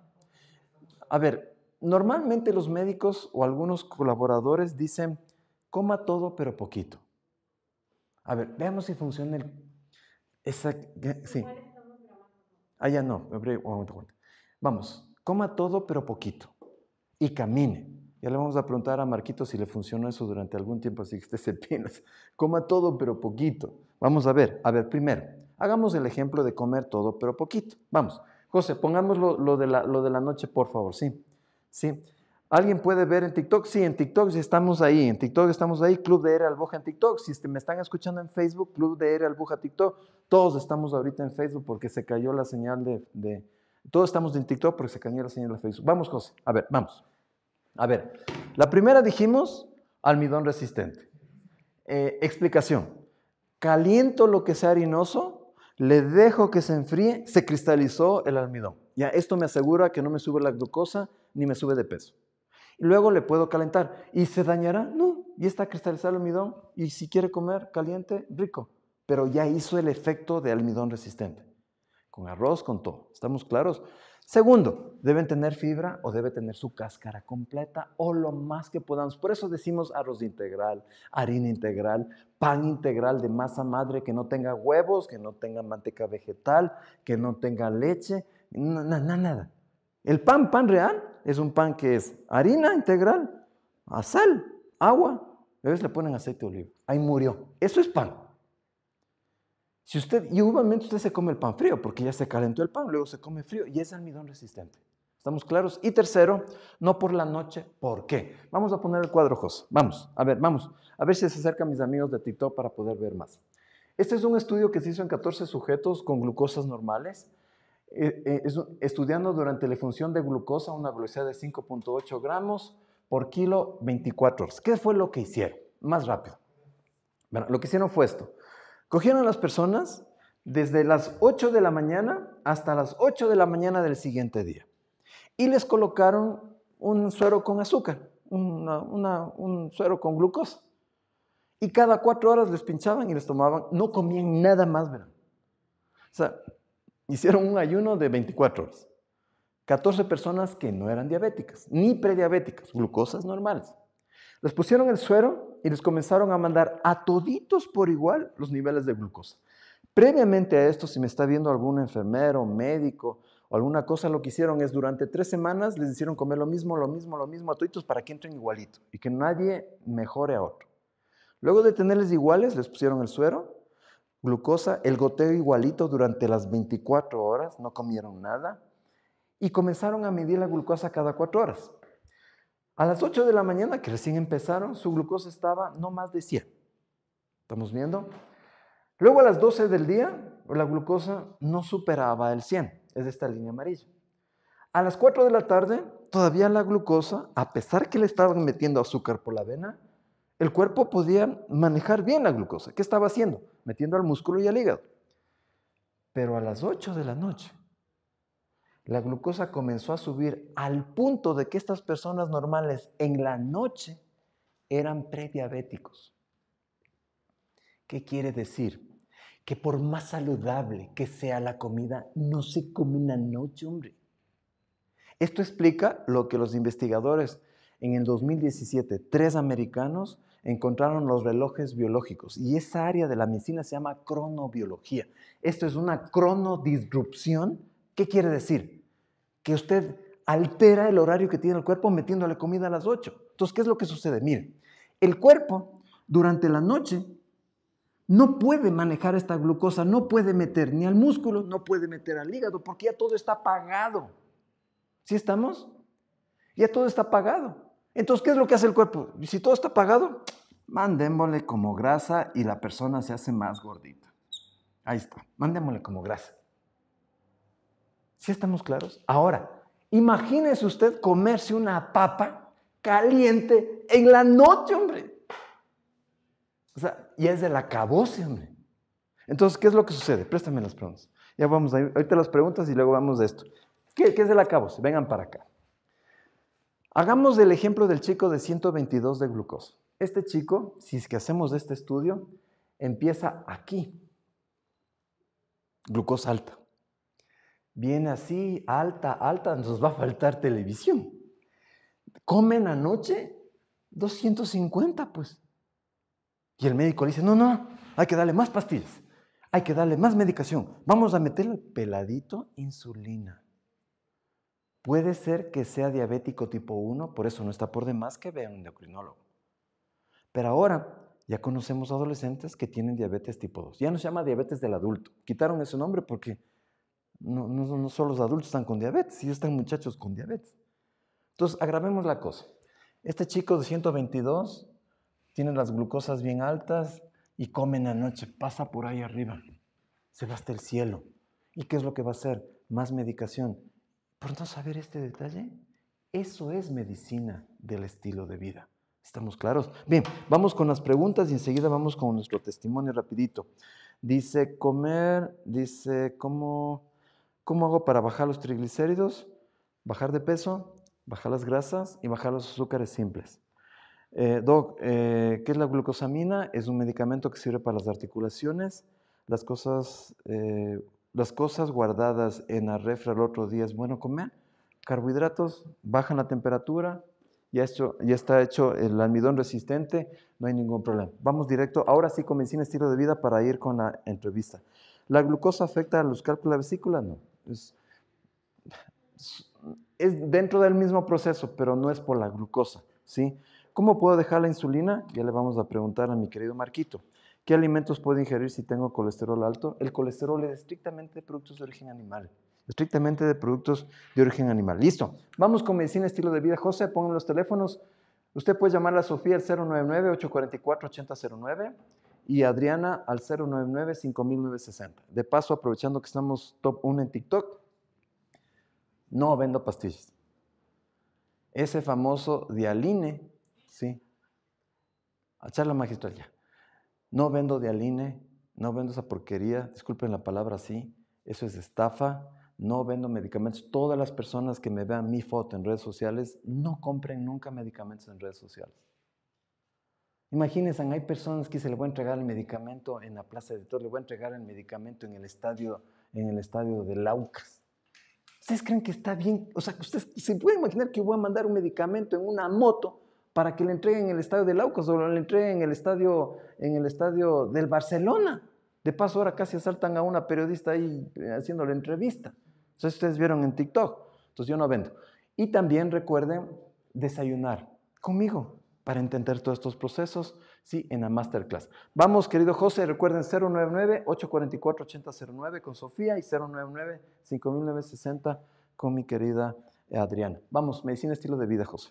A ver, normalmente los médicos o algunos colaboradores dicen, coma todo pero poquito. A ver, veamos si funciona el... Esa, sí. Ah, ya no. Oh, vamos, coma todo pero poquito y camine. Ya le vamos a preguntar a Marquito si le funcionó eso durante algún tiempo, así que usted se Coma todo pero poquito. Vamos a ver, a ver, primero, hagamos el ejemplo de comer todo pero poquito. Vamos, José, pongamos lo, de, la, lo de la noche, por favor, ¿sí? Sí. ¿Alguien puede ver en TikTok? Sí, en TikTok estamos ahí. En TikTok estamos ahí. Club de Ere Albuja en TikTok. Si me están escuchando en Facebook, Club de Ere Albuja TikTok. Todos estamos ahorita en Facebook porque se cayó la señal de, de... Todos estamos en TikTok porque se cayó la señal de Facebook. Vamos, José. A ver, vamos. A ver. La primera dijimos almidón resistente. Eh, explicación. Caliento lo que sea harinoso, le dejo que se enfríe, se cristalizó el almidón. Ya esto me asegura que no me sube la glucosa ni me sube de peso. Luego le puedo calentar. ¿Y se dañará? No, y está cristalizado el almidón. Y si quiere comer caliente, rico. Pero ya hizo el efecto de almidón resistente. Con arroz, con todo. ¿Estamos claros? Segundo, deben tener fibra o debe tener su cáscara completa o lo más que podamos. Por eso decimos arroz integral, harina integral, pan integral de masa madre que no tenga huevos, que no tenga manteca vegetal, que no tenga leche, nada, nada. El pan, pan real, es un pan que es harina integral, a sal, agua, a veces le ponen aceite de oliva. Ahí murió. Eso es pan. Si usted, y obviamente usted se come el pan frío, porque ya se calentó el pan, luego se come frío y es almidón resistente. ¿Estamos claros? Y tercero, no por la noche, ¿por qué? Vamos a poner el cuadro, José. Vamos, a ver, vamos. A ver si se acercan mis amigos de TikTok para poder ver más. Este es un estudio que se hizo en 14 sujetos con glucosas normales eh, eh, estudiando durante la función de glucosa una velocidad de 5.8 gramos por kilo 24 horas. ¿Qué fue lo que hicieron? Más rápido. Bueno, lo que hicieron fue esto. Cogieron a las personas desde las 8 de la mañana hasta las 8 de la mañana del siguiente día y les colocaron un suero con azúcar, un suero con glucosa. Y cada cuatro horas les pinchaban y les tomaban, no comían nada más, ¿verdad? O sea, hicieron un ayuno de 24 horas. 14 personas que no eran diabéticas, ni prediabéticas, glucosas normales. Les pusieron el suero y les comenzaron a mandar a toditos por igual los niveles de glucosa. Previamente a esto, si me está viendo algún enfermero, médico o alguna cosa, lo que hicieron es durante tres semanas les hicieron comer lo mismo, lo mismo, lo mismo a toditos para que entren igualito y que nadie mejore a otro. Luego de tenerles iguales, les pusieron el suero glucosa, el goteo igualito durante las 24 horas, no comieron nada, y comenzaron a medir la glucosa cada 4 horas. A las 8 de la mañana, que recién empezaron, su glucosa estaba no más de 100. ¿Estamos viendo? Luego a las 12 del día, la glucosa no superaba el 100, es esta línea amarilla. A las 4 de la tarde, todavía la glucosa, a pesar que le estaban metiendo azúcar por la vena, el cuerpo podía manejar bien la glucosa. ¿Qué estaba haciendo? Metiendo al músculo y al hígado. Pero a las 8 de la noche, la glucosa comenzó a subir al punto de que estas personas normales en la noche eran prediabéticos. ¿Qué quiere decir? Que por más saludable que sea la comida, no se come en la noche, hombre. Esto explica lo que los investigadores en el 2017, tres americanos encontraron los relojes biológicos y esa área de la medicina se llama cronobiología. Esto es una cronodisrupción. ¿Qué quiere decir? Que usted altera el horario que tiene el cuerpo metiéndole comida a las 8. Entonces, ¿qué es lo que sucede? Mire, el cuerpo durante la noche no puede manejar esta glucosa, no puede meter ni al músculo, no puede meter al hígado, porque ya todo está apagado. ¿Sí estamos? Ya todo está apagado. Entonces, ¿qué es lo que hace el cuerpo? Si todo está apagado, mandémosle como grasa y la persona se hace más gordita. Ahí está, mandémosle como grasa. ¿Sí estamos claros? Ahora, imagínese usted comerse una papa caliente en la noche, hombre. O sea, y es de la cabose, hombre. Entonces, ¿qué es lo que sucede? Préstame las preguntas. Ya vamos a ahorita las preguntas y luego vamos de esto. ¿Qué, es de la cabose? Vengan para acá. Hagamos el ejemplo del chico de 122 de glucosa. Este chico, si es que hacemos este estudio, empieza aquí, glucosa alta. Viene así, alta, alta, nos va a faltar televisión. Comen anoche 250, pues. Y el médico le dice, no, no, hay que darle más pastillas, hay que darle más medicación, vamos a meterle peladito insulina. Puede ser que sea diabético tipo 1, por eso no está por demás que vea un endocrinólogo. Pero ahora ya conocemos adolescentes que tienen diabetes tipo 2. Ya no se llama diabetes del adulto. Quitaron ese nombre porque no, solo los adultos están con diabetes, ya están muchachos con diabetes. Entonces, agravemos la cosa. Este chico de 122 tiene las glucosas bien altas y comen anoche. la pasa por ahí arriba, se va hasta el cielo. ¿Y qué es lo que va a hacer? Más medicación. Por no saber este detalle, eso es medicina del estilo de vida. ¿Estamos claros? Bien, vamos con las preguntas y enseguida vamos con nuestro testimonio rapidito. Dice comer, dice cómo, cómo hago para bajar los triglicéridos, bajar de peso, bajar las grasas y bajar los azúcares simples. Eh, doc, eh, ¿qué es la glucosamina? Es un medicamento que sirve para las articulaciones. Las cosas, eh, las cosas guardadas en la refra el otro día es bueno comer. Carbohidratos bajan la temperatura, ya, está hecho el almidón resistente, no hay ningún problema. Vamos directo, ahora sí con en estilo de vida para ir con la entrevista. ¿La glucosa afecta a los cálculos de la vesícula? No. Es, es dentro del mismo proceso, pero no es por la glucosa, ¿sí? ¿Cómo puedo dejar la insulina? Ya le vamos a preguntar a mi querido Marquito. ¿Qué alimentos puedo ingerir si tengo colesterol alto? El colesterol es estrictamente de productos de origen animal estrictamente de productos de origen animal. Listo. Vamos con medicina, estilo de vida. José, pongan los teléfonos. Usted puede llamar a Sofía al 099-844-8009 y Adriana al 099-5960. De paso, aprovechando que estamos top 1 en TikTok, no vendo pastillas. Ese famoso Dialine, sí. A charla magistral ya. No vendo Dialine, no vendo esa porquería, disculpen la palabra así, eso es estafa, no vendo medicamentos. Todas las personas que me vean mi foto en redes sociales, no compren nunca medicamentos en redes sociales. Imagínense, hay personas que se le voy a entregar el medicamento en la plaza de Torre, le voy a entregar el medicamento en el estadio, en el estadio de Laucas. ¿Ustedes creen que está bien? O sea, ¿ustedes se pueden imaginar que voy a mandar un medicamento en una moto para que le entreguen en el estadio de Laucas o le entreguen en el estadio, en el estadio del Barcelona? De paso, ahora casi asaltan a una periodista ahí eh, haciéndole entrevista. Entonces ustedes vieron en TikTok. Entonces yo no vendo. Y también recuerden desayunar conmigo para entender todos estos procesos, sí, en la masterclass. Vamos, querido José, recuerden 099-844-8009 con Sofía y 099-5960 con mi querida Adriana. Vamos, medicina, estilo de vida, José.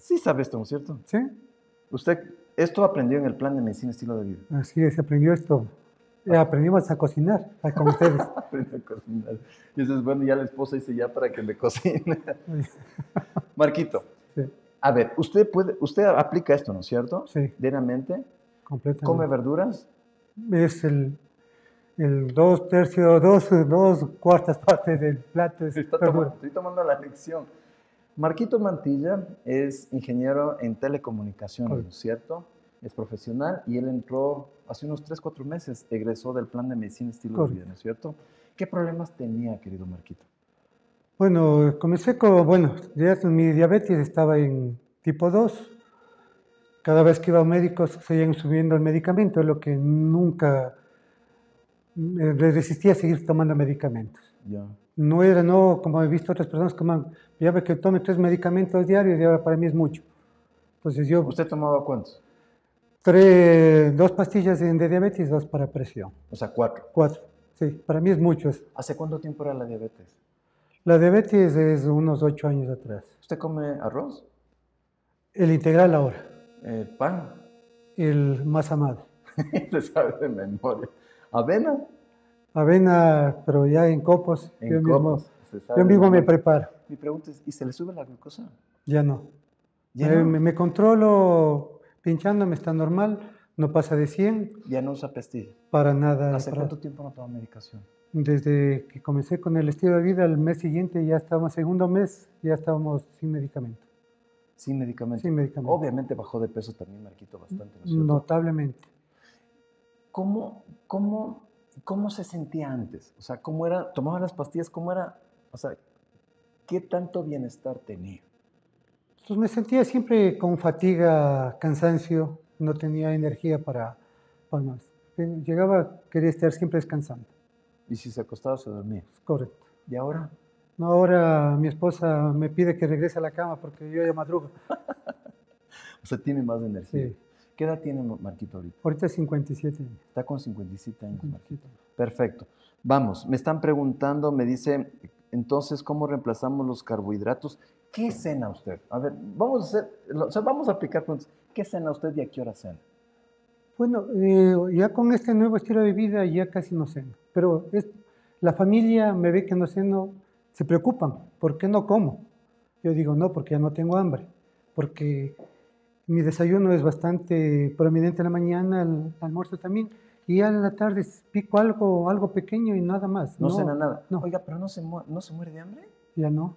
Sí sabe esto, ¿no es cierto? Sí. Usted esto aprendió en el plan de medicina estilo de vida. Así es, aprendió esto. Ah. aprendimos a cocinar, ah, con ustedes. a cocinar. Y es bueno, ya la esposa dice ya para que le cocine. Marquito, sí. a ver, usted puede, usted aplica esto, ¿no es cierto? Sí. Diariamente. Completamente. ¿Come verduras? Es el, dos tercios, dos, dos cuartas partes del plato. Es estoy tomando la lección. Marquito Mantilla es ingeniero en telecomunicaciones, es ¿cierto? Es profesional y él entró hace unos 3, 4 meses, egresó del plan de medicina estilo ¿no es cierto? ¿Qué problemas tenía, querido Marquito? Bueno, comencé con, bueno, mi diabetes estaba en tipo 2. Cada vez que iba a médicos seguían subiendo el medicamento, es lo que nunca eh, resistía a seguir tomando medicamentos. No era, no, como he visto otras personas que ya ve que tome tres medicamentos diarios y ahora para mí es mucho. Entonces yo... ¿Usted tomaba cuántos? Tres, dos pastillas de diabetes, dos para presión. O sea, cuatro. Cuatro, sí, para mí es mucho. ¿Hace cuánto tiempo era la diabetes? La diabetes es unos ocho años atrás. ¿Usted come arroz? El integral ahora. ¿El pan? El más amado. Le sabe de memoria. ¿Avena? avena, pero ya en copos. En copos, yo mismo me preparo. Mi pregunta es, ¿y se le sube la glucosa? Ya no. ¿Ya me, eh, no? Me, me, controlo pinchándome, está normal, no pasa de 100. ¿Ya no usa pastilla? Para nada. ¿Hace cuánto tiempo no toma medicación? Desde que comencé con el estilo de vida, al mes siguiente ya estábamos, segundo mes, ya estábamos sin medicamento. Sin medicamento. Sin medicamento. Obviamente bajó de peso también, Marquito, bastante. Notablemente. ¿Cómo, ¿Cómo ¿Cómo se sentía antes? O sea, ¿cómo era? ¿Tomaba las pastillas? ¿Cómo era? O sea, ¿qué tanto bienestar tenía? Pues me sentía siempre con fatiga, cansancio, no tenía energía para, para más. Llegaba, quería estar siempre descansando. ¿Y si se acostaba se dormía? Pues, correcto. ¿Y ahora? No, ahora mi esposa me pide que regrese a la cama porque yo ya madrugo. o sea, tiene más energía. Sí. ¿Qué edad tiene Marquito ahorita? Ahorita 57 años. Está con 57 años, Marquito. Perfecto. Vamos, me están preguntando, me dice, entonces, ¿cómo reemplazamos los carbohidratos? ¿Qué cena usted? A ver, vamos a vamos a aplicar preguntas. ¿Qué cena usted y a qué hora cena? Bueno, eh, ya con este nuevo estilo de vida ya casi no cena. pero la familia me ve que no ceno, se preocupan, ¿por qué no como? Yo digo, no, porque ya no tengo hambre, porque mi desayuno es bastante prominente en la mañana, el almuerzo también, y a la tarde pico algo, algo pequeño y nada más. No, no cena nada. No. Oiga, pero no se, ¿no se muere de hambre? Ya no,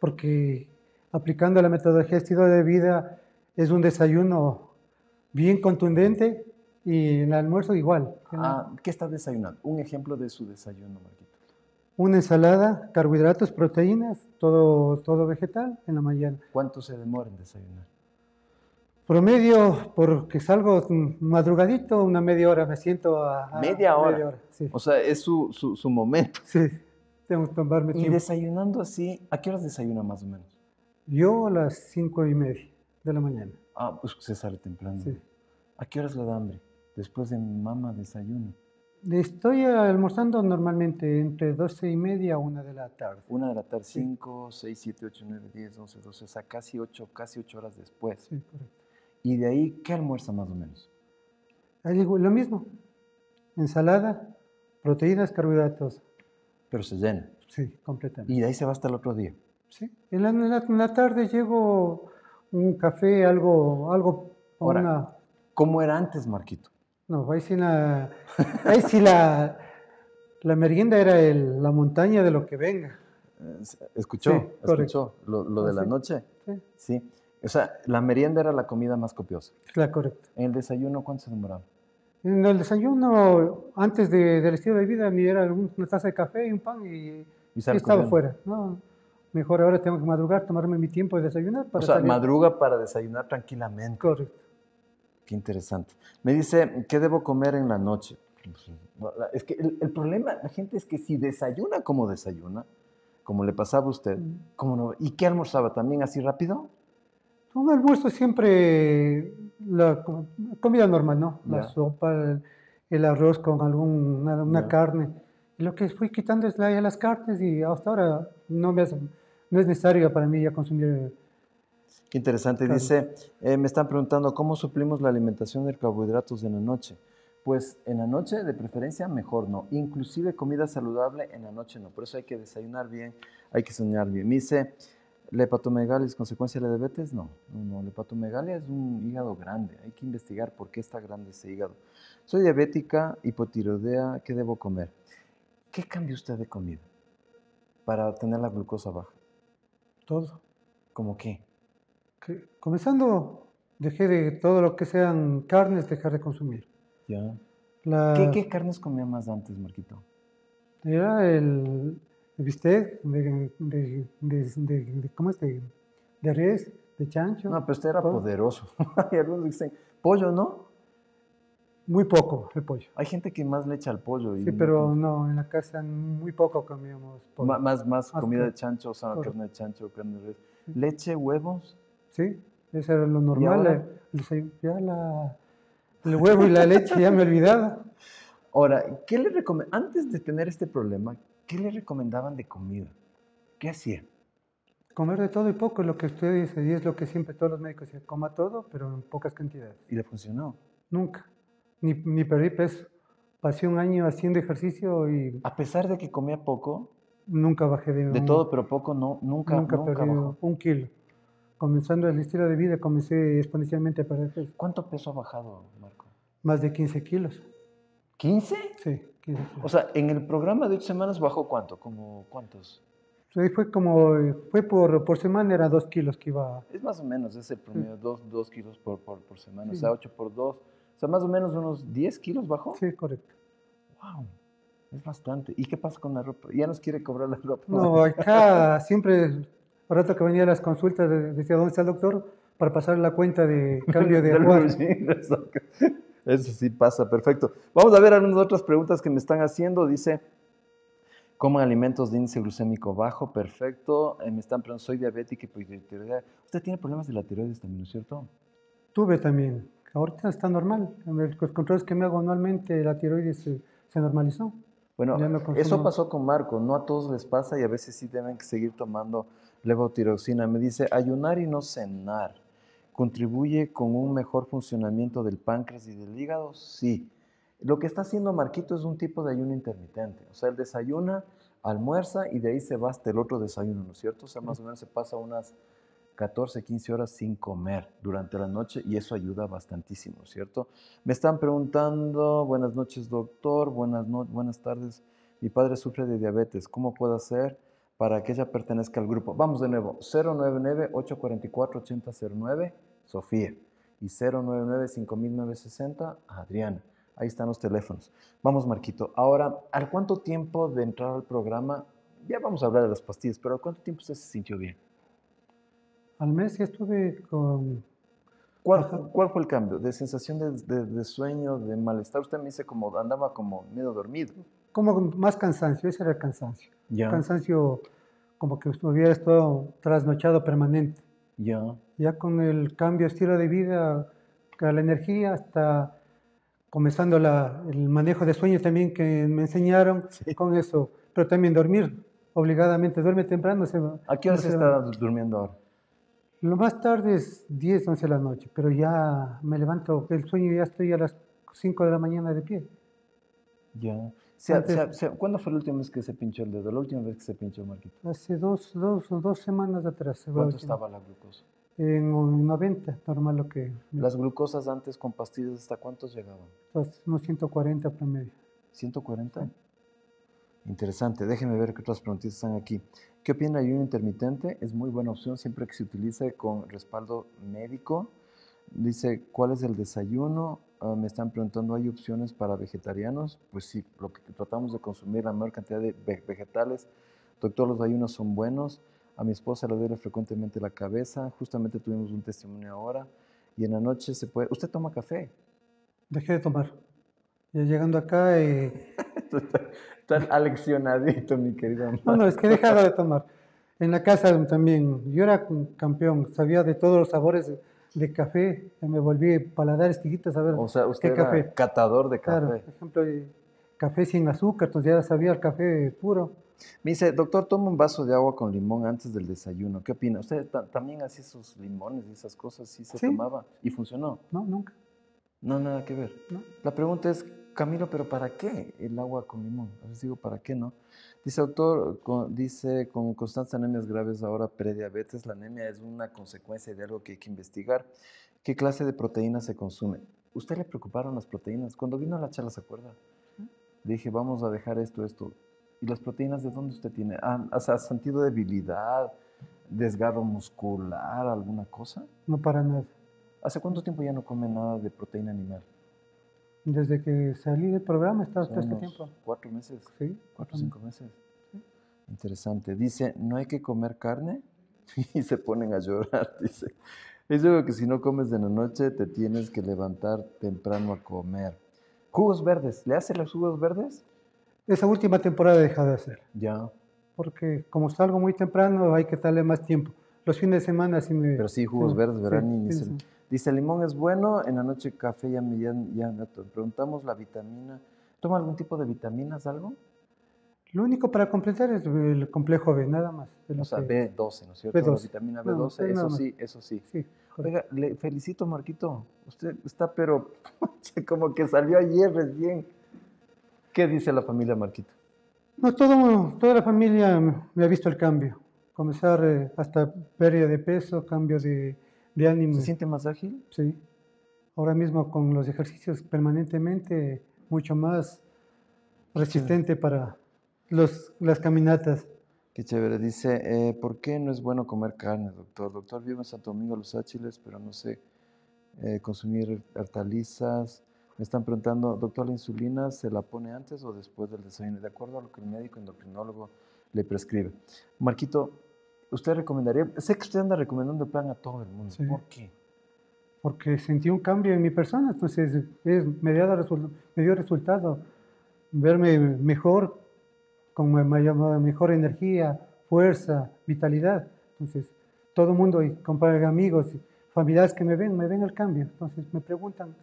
porque aplicando la metodología estilo de vida es un desayuno bien contundente y el almuerzo igual. Ah, ¿Qué está desayunando? Un ejemplo de su desayuno, Marquito. Una ensalada, carbohidratos, proteínas, todo, todo vegetal en la mañana. ¿Cuánto se demora en desayunar? Promedio, porque salgo madrugadito, una media hora me siento a... ¿Media hora? sí. O sea, es su, su, momento. Sí, tengo que tomarme Y desayunando así, ¿a qué horas desayuna más o menos? Yo a las cinco y media de la mañana. Ah, pues se sale temprano. Sí. ¿A qué horas le da hambre? Después de mamá desayuno. Estoy almorzando normalmente entre doce y media a una de la tarde. Una de la tarde, cinco, seis, siete, ocho, nueve, diez, 11, 12, o sea, casi ocho, casi ocho horas después. Sí, correcto. Y de ahí, ¿qué almuerza más o menos? lo mismo. Ensalada, proteínas, carbohidratos. Pero se llena. Sí, completamente. Y de ahí se va hasta el otro día. Sí. En la, la, tarde llego un café, algo, algo. Ahora, ¿Cómo era antes, Marquito? No, ahí sí la, ahí sí la, la merienda era la montaña de lo que venga. Eh, ¿Escuchó? ¿Escuchó lo, lo de ah, la noche? Sí. sí. O sea, la merienda era la comida más copiosa. Claro, correcto. ¿En el desayuno cuánto se demoraba? En el desayuno, antes del estilo de vida, me era una taza de café y un pan y, estaba fuera. mejor ahora tengo que madrugar, tomarme mi tiempo de desayunar. Para o sea, madruga para desayunar tranquilamente. Correcto. Qué interesante. Me dice, ¿qué debo comer en la noche? Es que el, problema, la gente es que si desayuna como desayuna, como le pasaba a usted, mm. ¿y qué almorzaba también así rápido? Un almuerzo siempre la comida normal, ¿no? La sopa, el, arroz con alguna una carne. Lo que fui quitando es la, las carnes y hasta ahora no, no es necesario para mí ya consumir. interesante. Dice, eh, me están preguntando cómo suplimos la alimentación de carbohidratos en la noche. Pues en la noche de preferencia mejor no. Inclusive comida saludable en la noche no. Por eso hay que desayunar bien, hay que soñar bien. Me dice, ¿La hepatomegalia es consecuencia de la diabetes? No, no, la hepatomegalia es un hígado grande, hay que investigar por qué está grande ese hígado. Soy diabética, hipotiroidea, ¿qué debo comer? ¿Qué cambia usted de comida para tener la glucosa baja? Todo. ¿Como qué? comenzando, dejé de todo lo que sean carnes, dejar de consumir. Ya. La... ¿Qué, ¿Qué, carnes comía más antes, Marquito? Era el, viste de, ¿cómo es? De, res, de chancho. No, pero usted era poderoso. Hay algunos dicen, pollo, ¿no? Muy poco el pollo. Hay gente que más le echa al pollo. sí, pero no, en la casa muy poco comíamos pollo. más, más, comida de chancho, o sea, carne de chancho, carne de res. ¿Leche, huevos? Sí, eso era lo normal. Eh, el, ya la, el huevo y la leche ya me he olvidado. Ahora, ¿qué le recomiendo? Antes de tener este problema, ¿Qué le recomendaban de comida? ¿Qué hacía? Comer de todo y poco, lo que usted dice, y es lo que siempre todos los médicos dicen, coma todo, pero en pocas cantidades. ¿Y le funcionó? Nunca, ni, ni perdí peso. Pasé un año haciendo ejercicio y... A pesar de que comía poco... Nunca bajé de... De todo, pero poco, no, nunca, nunca, nunca perdí un kilo. Comenzando el estilo de vida, comencé exponencialmente a perder peso. ¿Cuánto peso ha bajado, Marco? Más de 15 kilos. ¿15? Sí. O sea, en el programa de ocho semanas bajó cuánto, como cuántos. Sí, fue como, fue por, por semana era dos kilos que iba. Es más o menos ese promedio, dos, kilos por, por, semana, o sea, ocho por dos. O sea, más o menos unos 10 kilos bajó. Sí, correcto. Wow, es bastante. ¿Y qué pasa con la ropa? ¿Ya nos quiere cobrar la ropa? No, acá siempre, por rato que venía a las consultas, decía, ¿dónde está el doctor? Para pasar la cuenta de cambio de, de agua. Eso sí pasa, perfecto. Vamos a ver algunas otras preguntas que me están haciendo. Dice, ¿como alimentos de índice glucémico bajo, perfecto. Eh, me están preguntando, soy diabético? y Usted tiene problemas de la tiroides también, ¿no es cierto? Tuve también. Ahorita está normal. Los controles que me hago anualmente, la tiroides eh, se, normalizó. Bueno, eso pasó con Marco. No a todos les pasa y a veces sí deben seguir tomando levotiroxina. Me dice, ayunar y no cenar. ¿Contribuye con un mejor funcionamiento del páncreas y del hígado? Sí. Lo que está haciendo Marquito es un tipo de ayuno intermitente. O sea, él desayuna, almuerza y de ahí se va hasta el otro desayuno, ¿no es cierto? O sea, más o menos se pasa unas 14, 15 horas sin comer durante la noche y eso ayuda bastantísimo, ¿no es ¿cierto? Me están preguntando, buenas noches doctor, buenas, buenas tardes, mi padre sufre de diabetes, ¿cómo puedo hacer? para que ella pertenezca al grupo. Vamos de nuevo, 099-844-8009. Sofía. Y 099-5960, Adriana. Ahí están los teléfonos. Vamos, Marquito. Ahora, ¿al cuánto tiempo de entrar al programa? Ya vamos a hablar de las pastillas, pero ¿al cuánto tiempo usted se sintió bien? Al mes ya estuve con... ¿Cuál, fue el cambio? ¿De sensación de, sueño, de malestar? Usted me dice como andaba como medio dormido. Como más cansancio, ese era el cansancio. Ya. Cansancio como que hubiera estado trasnochado permanente. Ya. con el cambio de estilo de vida, la energía, hasta comenzando el manejo de sueños también que me enseñaron con eso, pero también dormir, obligadamente, duerme temprano. Se, ¿A qué hora se, está durmiendo ahora? Lo más tarde es 10, 11 de la noche, pero ya me levanto, el sueño ya estoy a las 5 de la mañana de pie. Ya. ¿Cuándo fue la última vez que se pinchó el dedo? La última vez que se pinchó, Marquito. Hace dos, dos, dos semanas atrás. ¿Cuánto estaba la glucosa? En 90, normal lo que... ¿Las glucosas antes con pastillas hasta cuántos llegaban? Pues, unos 140 promedio. ¿140? Interesante. Déjeme ver qué otras preguntitas están aquí. ¿Qué opina ayuno intermitente? Es muy buena opción siempre que se utilice con respaldo médico. Dice, ¿cuál es el desayuno? Ah, me están preguntando, ¿hay opciones para vegetarianos? Pues sí, lo que tratamos de consumir la mayor cantidad de vegetales. Doctor, los ayunos son buenos. A mi esposa le duele frecuentemente la cabeza. Justamente tuvimos un testimonio ahora. Y en la noche se puede... ¿Usted toma café? Dejé de tomar. Ya llegando acá... Eh... Estás aleccionadito, mi querido. No, no, es que dejaba de tomar. En la casa también. Yo era campeón. Sabía de todos los sabores de café, me volví paladar tijitas a ver o sea, usted qué café. catador de café. por ejemplo, café sin azúcar, entonces ya sabía el café puro. Me dice, doctor, toma un vaso de agua con limón antes del desayuno. ¿Qué opina? ¿Usted también hacía sus limones y esas cosas? y se tomaba? ¿Y funcionó? No, nunca. No, nada que ver. La pregunta es, Camilo, ¿pero para qué el agua con limón? A digo, ¿para qué no? Dice autor, dice, con constantes anemias graves ahora prediabetes, la anemia es una consecuencia de algo que hay que investigar. ¿Qué clase de proteínas se consume? ¿Usted le preocuparon las proteínas? Cuando vino a la charla, ¿se acuerda? Dije, vamos a dejar esto, esto. ¿Y las proteínas de dónde usted tiene? ha ah, sentido debilidad, desgarro muscular, alguna cosa? No, para nada. ¿Hace cuánto tiempo ya no come nada de proteína animal? Desde que salí del programa está todo este tiempo. Cuatro meses. Sí. Cuatro o cinco meses. ¿Sí? Interesante. Dice, no hay que comer carne y se ponen a llorar. Dice, es algo que si no comes de la noche te tienes que levantar temprano a comer. Jugos verdes, ¿le hacen los jugos verdes? Esa última temporada he dejado de hacer. Ya. Porque como salgo muy temprano hay que darle más tiempo. Los fines de semana sí me... Pero sí, jugos verdes, verán sí, Dice, el limón es bueno, en la noche café ya, ya, ya preguntamos la vitamina. ¿Toma algún tipo de vitaminas, algo? Lo único para completar es el complejo B, nada más. O sea, B12, ¿no es cierto? B12. vitamina B12, eso sí, eso sí. le felicito, Marquito. Usted está, pero como que salió ayer recién. ¿Qué dice la familia, Marquito? No, todo, toda la familia me ha visto el cambio. Comenzar eh, hasta pérdida de peso, cambio de, ¿Se siente más ágil? Sí. Ahora mismo con los ejercicios permanentemente, mucho más resistente para los, las caminatas. Qué chévere. Dice, eh, ¿por qué no es bueno comer carne, doctor? Doctor, vivo en Santo Domingo, Los Áchiles, pero no sé eh, consumir hortalizas. Me están preguntando, doctor, ¿la insulina se la pone antes o después del desayuno? De acuerdo a lo que el médico endocrinólogo le prescribe. Marquito, usted recomendaría? Sé que usted anda recomendando el plan a todo el mundo. ¿Por qué? Porque sentí un cambio en mi persona, entonces pues es, me, dio resultado, me dio resultado verme mejor, con mejor energía, fuerza, vitalidad. Entonces, todo el mundo, y compañeros, amigos, familiares que me ven, me ven el cambio. Entonces, me preguntan,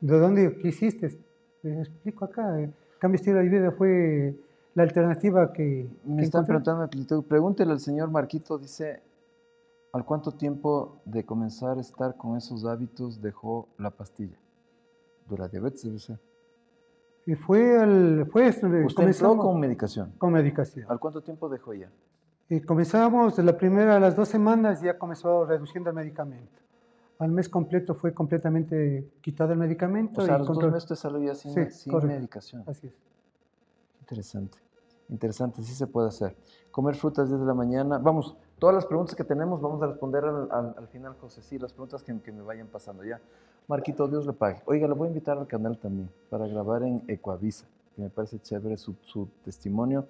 ¿de dónde hiciste? Les explico acá. El cambio estilo de vida fue la alternativa que... Me están preguntando Pregúntele al señor Marquito, dice, ¿al cuánto tiempo de comenzar a estar con esos hábitos dejó la pastilla? De pues la diabetes Y fue al... Fue, ¿Usted ¿Comenzó con medicación? Con medicación. ¿Al cuánto tiempo dejó ella? Y comenzamos la primera, las dos semanas ya comenzó reduciendo el medicamento. Al mes completo fue completamente quitado el medicamento. y los dos meses de salud ya sin, sí, sin medicación. Así es. Interesante, interesante, sí se puede hacer. Comer frutas desde la mañana. Vamos, todas las preguntas que tenemos vamos a responder al, final, José. Sí, las preguntas que, me vayan pasando ya. Marquito, Dios le pague. Oiga, lo voy a invitar al canal también para grabar en Ecoavisa, que me parece chévere su, su testimonio.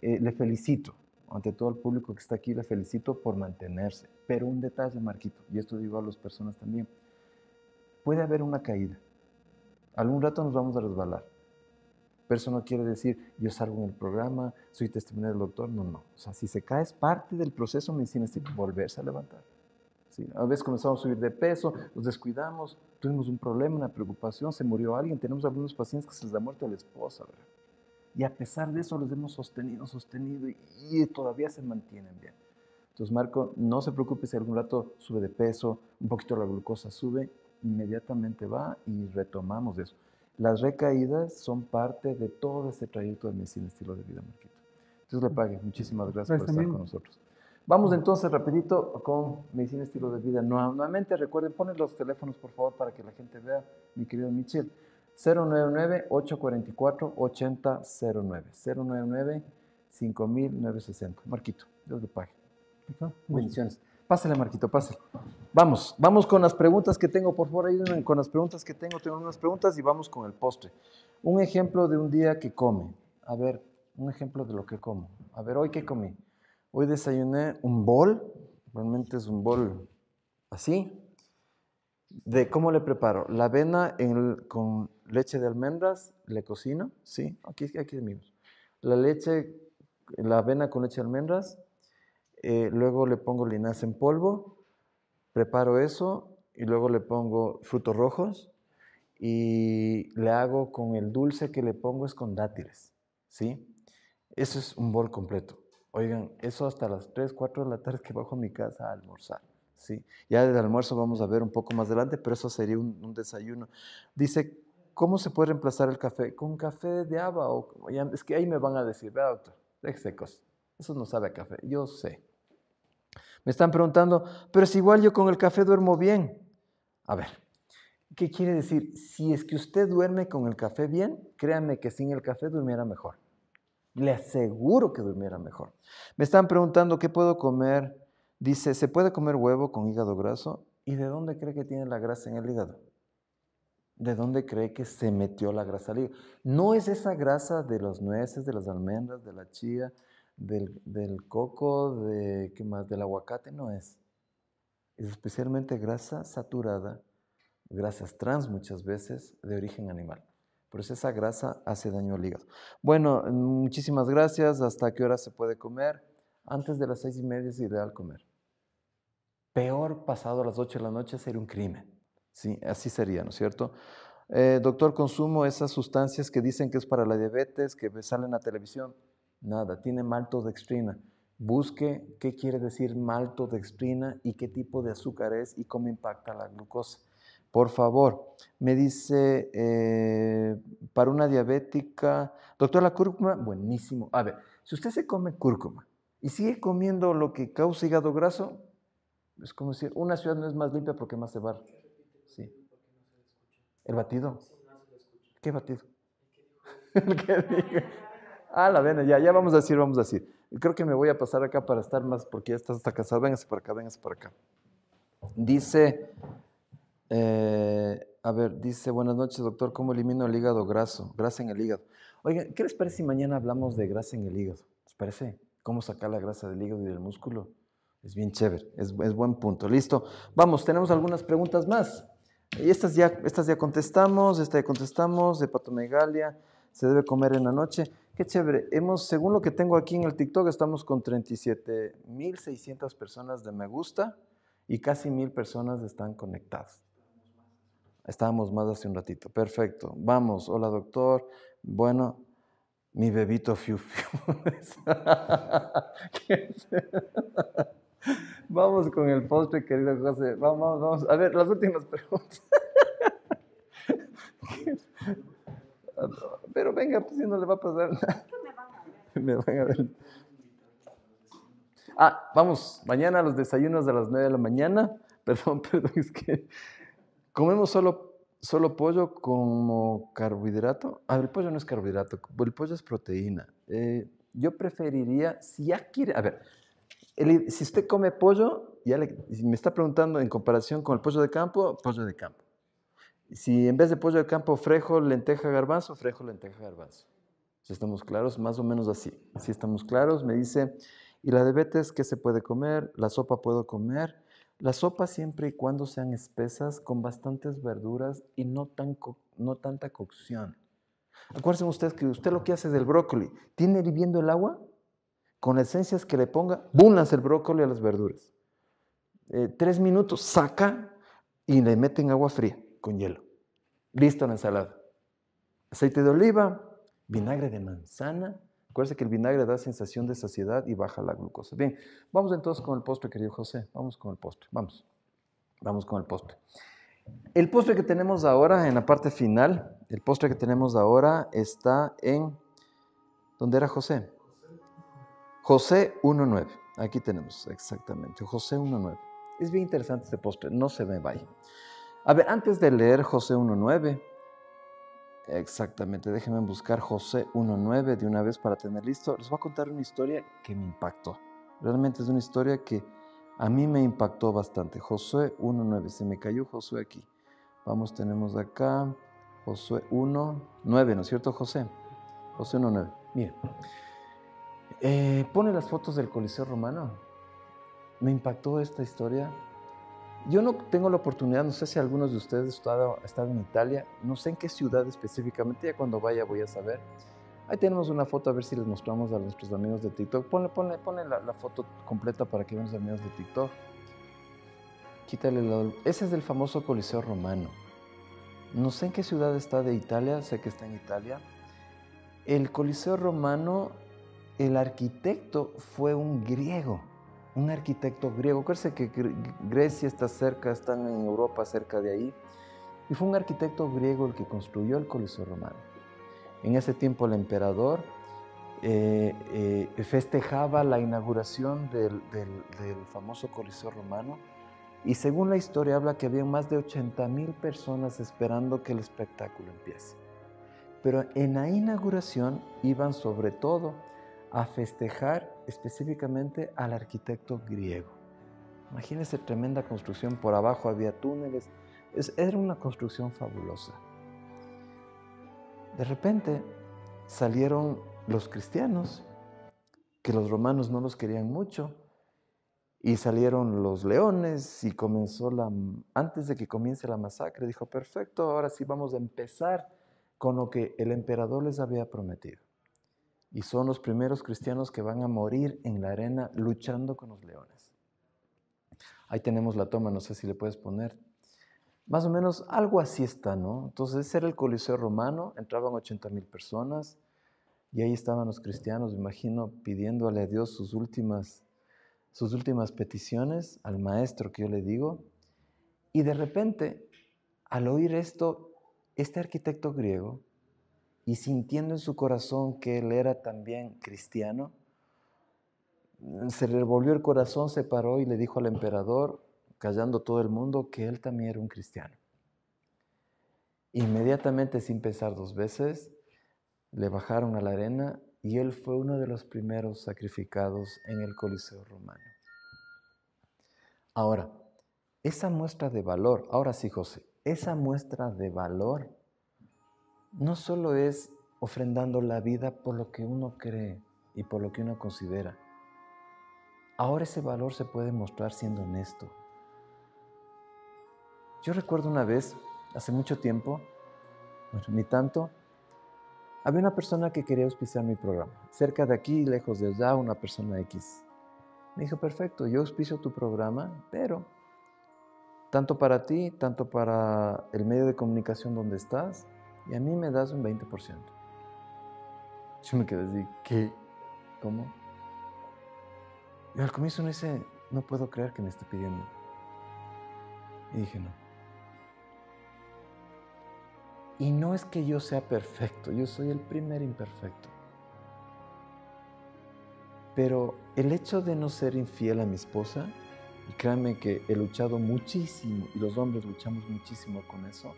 Eh, le felicito, ante todo el público que está aquí, le felicito por mantenerse. Pero un detalle, Marquito, y esto digo a las personas también, puede haber una caída. Algún rato nos vamos a resbalar pero eso no quiere decir, yo salgo en el programa, soy testimonio del doctor. No, no. O sea, si se cae es parte del proceso me medicina, es decir, volverse a levantar. ¿Sí? A veces comenzamos a subir de peso, nos descuidamos, tuvimos un problema, una preocupación, se murió alguien. Tenemos algunos pacientes que se les da muerte a la esposa, ¿verdad? Y a pesar de eso los hemos sostenido, sostenido y, y todavía se mantienen bien. Entonces, Marco, no se preocupe si algún rato sube de peso, un poquito la glucosa sube, inmediatamente va y retomamos eso. Las recaídas son parte de todo este trayecto de medicina estilo de vida, Marquito. Entonces, le pague. Muchísimas gracias, pues por estar con nosotros. Vamos entonces rapidito con medicina estilo de vida. Nuevamente, recuerden, ponen los teléfonos, por favor, para que la gente vea, mi querido Michel. 099-844-8009. 099-5960. Marquito, Dios le pague. Bendiciones. Pásale, Marquito, pásale. Vamos, vamos con las preguntas que tengo, por favor, con las preguntas que tengo. Tengo unas preguntas y vamos con el postre. Un ejemplo de un día que come. A ver, un ejemplo de lo que como. A ver, hoy qué comí. Hoy desayuné un bol, realmente es un bol así. ¿De cómo le preparo? La avena con leche de almendras, le cocino, sí, aquí, aquí amigos. La leche, la avena con leche de almendras, eh, luego le pongo linaza en polvo, preparo eso y luego le pongo frutos rojos y le hago con el dulce que le pongo es con dátiles, ¿sí? Eso es un bol completo. Oigan, eso hasta las 3, 4 de la tarde que bajo a mi casa a almorzar. ¿sí? Ya del almuerzo vamos a ver un poco más adelante, pero eso sería un, desayuno. Dice, ¿cómo se puede reemplazar el café? Con café de haba. O, es que ahí me van a decir, vea doctor, déjese cosas. Eso no sabe a café, yo sé. Me están preguntando, pero si igual yo con el café duermo bien. A ver, ¿qué quiere decir? Si es que usted duerme con el café bien, créanme que sin el café durmiera mejor. Le aseguro que durmiera mejor. Me están preguntando qué puedo comer. Dice, ¿se puede comer huevo con hígado graso? ¿Y de dónde cree que tiene la grasa en el hígado? ¿De dónde cree que se metió la grasa al hígado? No es esa grasa de los nueces, de las almendras, de la chía, del, coco, de, ¿qué más? Del aguacate, no es. Es especialmente grasa saturada, grasas trans muchas veces, de origen animal. Por eso esa grasa hace daño al hígado. Bueno, muchísimas gracias. ¿Hasta qué hora se puede comer? Antes de las seis y media es ideal comer. Peor pasado a las ocho de la noche sería un crimen. Sí, así sería, ¿no es cierto? Eh, doctor, consumo esas sustancias que dicen que es para la diabetes, que salen a televisión. Nada, tiene maltodextrina. Busque qué quiere decir maltodextrina y qué tipo de azúcar es y cómo impacta la glucosa. Por favor, me dice, eh, para una diabética, doctora, la cúrcuma, buenísimo. A ver, si usted se come cúrcuma y sigue comiendo lo que causa hígado graso, es como decir, una ciudad no es más limpia porque más se bar Sí. ¿El batido? ¿Qué batido? ¿El que Ah, la vena, ya, ya vamos a decir, vamos a decir. Creo que me voy a pasar acá para estar más, porque ya estás hasta casado. Véngase para acá, véngase para acá. Dice, eh, a ver, dice, buenas noches, doctor, ¿cómo elimino el hígado graso? Grasa en el hígado. Oigan, ¿qué les parece si mañana hablamos de grasa en el hígado? ¿Les parece? ¿Cómo sacar la grasa del hígado y del músculo? Es bien chévere, es, es buen punto. Listo. Vamos, tenemos algunas preguntas más. Y estas ya, estas ya contestamos, esta ya contestamos, hepatomegalia se debe comer en la noche. Qué chévere. Hemos, según lo que tengo aquí en el TikTok, estamos con 37.600 personas de me gusta y casi mil personas están conectadas. Estábamos más hace un ratito. Perfecto. Vamos. Hola, doctor. Bueno, mi bebito Fiu vamos con el postre, querido José. Vamos, vamos. A ver, las últimas preguntas. Pero venga, pues si no le va a pasar nada. Me van a ver. Ah, vamos, mañana los desayunos de las 9 de la mañana. Perdón, perdón, es que comemos solo, solo pollo como carbohidrato. Ah, el pollo no es carbohidrato, el pollo es proteína. Eh, yo preferiría, si ya quiere, a ver, si usted come pollo, y me está preguntando en comparación con el pollo de campo, pollo de campo. Si en vez de pollo de campo, frejo, lenteja, garbanzo, frejo, lenteja, garbanzo. Si estamos claros, más o menos así. Si estamos claros, me dice, ¿y la diabetes qué se puede comer? ¿La sopa puedo comer? La sopa siempre y cuando sean espesas, con bastantes verduras y no, tan no tanta cocción. Acuérdense ustedes que usted lo que hace del brócoli, tiene hirviendo el agua, con esencias que le ponga, bunas el brócoli a las verduras. Eh, tres minutos, saca y le meten agua fría con hielo. Listo la ensalada. Aceite de oliva, vinagre de manzana. Acuérdense que el vinagre da sensación de saciedad y baja la glucosa. Bien, vamos entonces con el postre, querido José. Vamos con el postre. Vamos. Vamos con el postre. El postre que tenemos ahora en la parte final, el postre que tenemos ahora está en, ¿dónde era José? José 1.9. Aquí tenemos, exactamente, José 1.9. Es bien interesante este postre, no se me vaya. A ver, antes de leer José 1.9, exactamente, déjenme buscar José 1.9 de una vez para tener listo. Les voy a contar una historia que me impactó. Realmente es una historia que a mí me impactó bastante. José 1.9, se me cayó José aquí. Vamos, tenemos acá José 1.9, ¿no es cierto, José? José 1.9. Mira, eh, pone las fotos del Coliseo Romano. Me impactó esta historia yo no tengo la oportunidad, no sé si algunos de ustedes estado, en Italia, no sé en qué ciudad específicamente, ya cuando vaya voy a saber. Ahí tenemos una foto, a ver si les mostramos a nuestros amigos de TikTok. Pone, la, foto completa para que vean los amigos de TikTok. Quítale Ese es el famoso Coliseo Romano. No sé en qué ciudad está de Italia, sé que está en Italia. El Coliseo Romano, el arquitecto fue un griego un arquitecto griego, acuérdense que Grecia está cerca, están en Europa cerca de ahí, y fue un arquitecto griego el que construyó el Coliseo romano. En ese tiempo el emperador eh, eh, festejaba la inauguración del, del famoso Coliseo romano y según la historia habla que había más de 80 mil personas esperando que el espectáculo empiece. Pero en la inauguración iban sobre todo a festejar específicamente al arquitecto griego. Imagínense tremenda construcción, por abajo había túneles, es, era una construcción fabulosa. De repente salieron los cristianos, que los romanos no los querían mucho, y salieron los leones y comenzó la... Antes de que comience la masacre, dijo, perfecto, ahora sí vamos a empezar con lo que el emperador les había prometido y son los primeros cristianos que van a morir en la arena luchando con los leones. Ahí tenemos la toma, no sé si le puedes poner. Más o menos algo así está, ¿no? Entonces ese era el Coliseo romano, entraban 80 mil personas y ahí estaban los cristianos, me imagino, pidiéndole a Dios sus últimas, sus últimas peticiones, al maestro que yo le digo. Y de repente, al oír esto, este arquitecto griego y sintiendo en su corazón que él era también cristiano, se revolvió el corazón, se paró y le dijo al emperador, callando todo el mundo, que él también era un cristiano. Inmediatamente, sin pensar dos veces, le bajaron a la arena y él fue uno de los primeros sacrificados en el Coliseo romano. Ahora, esa muestra de valor, ahora sí José, esa muestra de valor no solo es ofrendando la vida por lo que uno cree y por lo que uno considera. Ahora ese valor se puede mostrar siendo honesto. Yo recuerdo una vez, hace mucho tiempo, bueno, ni tanto, había una persona que quería auspiciar mi programa, cerca de aquí, lejos de allá, una persona X. Me dijo, perfecto, yo auspicio tu programa, pero tanto para ti, tanto para el medio de comunicación donde estás, y a mí me das un 20%. Yo me quedé así, ¿qué? ¿Cómo? Y al comienzo no hice, no puedo creer que me esté pidiendo. Y dije, no. Y no es que yo sea perfecto, yo soy el primer imperfecto. Pero el hecho de no ser infiel a mi esposa, y créanme que he luchado muchísimo, y los hombres luchamos muchísimo con eso,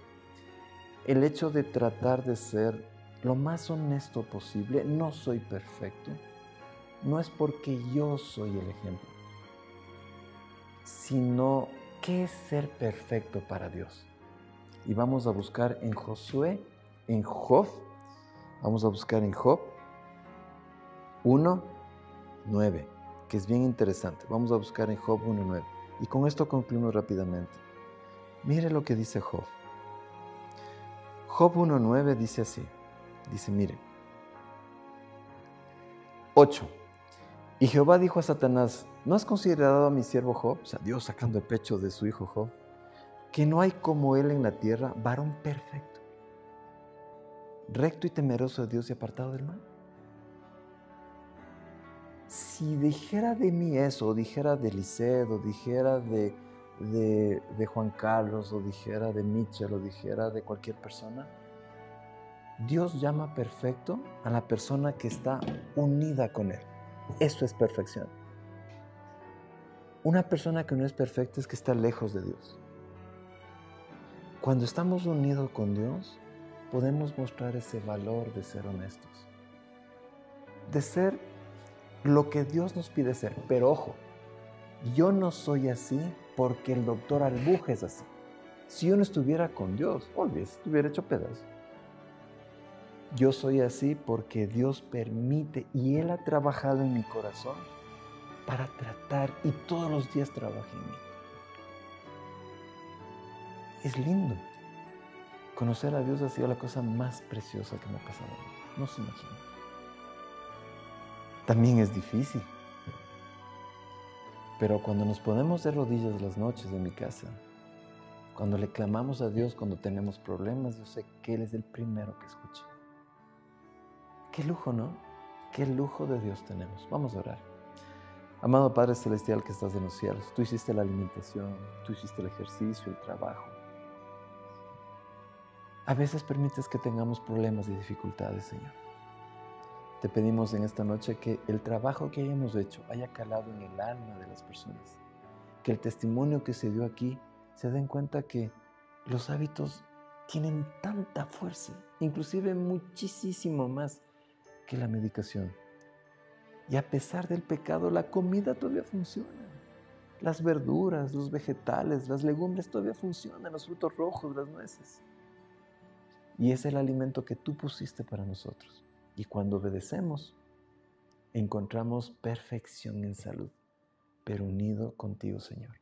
el hecho de tratar de ser lo más honesto posible, no soy perfecto, no es porque yo soy el ejemplo, sino qué es ser perfecto para Dios. Y vamos a buscar en Josué, en Job, vamos a buscar en Job 1, 9, que es bien interesante. Vamos a buscar en Job 9 Y con esto concluimos rápidamente. Mire lo que dice Job. Job 1.9 dice así, dice, mire. 8. Y Jehová dijo a Satanás, ¿no has considerado a mi siervo Job, o sea, Dios sacando el pecho de su hijo Job, que no hay como él en la tierra, varón perfecto, recto y temeroso de Dios y apartado del mal? Si dijera de mí eso, o dijera de Licedo, o dijera de de, Juan Carlos o dijera de Mitchell o dijera de cualquier persona, Dios llama perfecto a la persona que está unida con Él. Eso es perfección. Una persona que no es perfecta es que está lejos de Dios. Cuando estamos unidos con Dios, podemos mostrar ese valor de ser honestos, de ser lo que Dios nos pide ser. Pero ojo, yo no soy así porque el doctor Albuja es así. Si yo no estuviera con Dios, olvídese, estuviera hecho pedazo. Yo soy así porque Dios permite y Él ha trabajado en mi corazón para tratar y todos los días trabaja en mí. Es lindo. Conocer a Dios ha sido la cosa más preciosa que me ha pasado. No se imagina. También es difícil pero cuando nos ponemos de rodillas las noches de mi casa, cuando le clamamos a Dios cuando tenemos problemas, yo sé que Él es el primero que escucha. Qué lujo, ¿no? Qué lujo de Dios tenemos. Vamos a orar. Amado Padre Celestial que estás en los cielos, tú hiciste la alimentación, tú hiciste el ejercicio, el trabajo. A veces permites que tengamos problemas y dificultades, Señor. Te pedimos en esta noche que el trabajo que hayamos hecho haya calado en el alma de las personas, que el testimonio que se dio aquí se den cuenta que los hábitos tienen tanta fuerza, inclusive muchísimo más que la medicación. Y a pesar del pecado, la comida todavía funciona. Las verduras, los vegetales, las legumbres todavía funcionan, los frutos rojos, las nueces. Y es el alimento que tú pusiste para nosotros. Y cuando obedecemos, encontramos perfección en salud, pero unido contigo, Señor.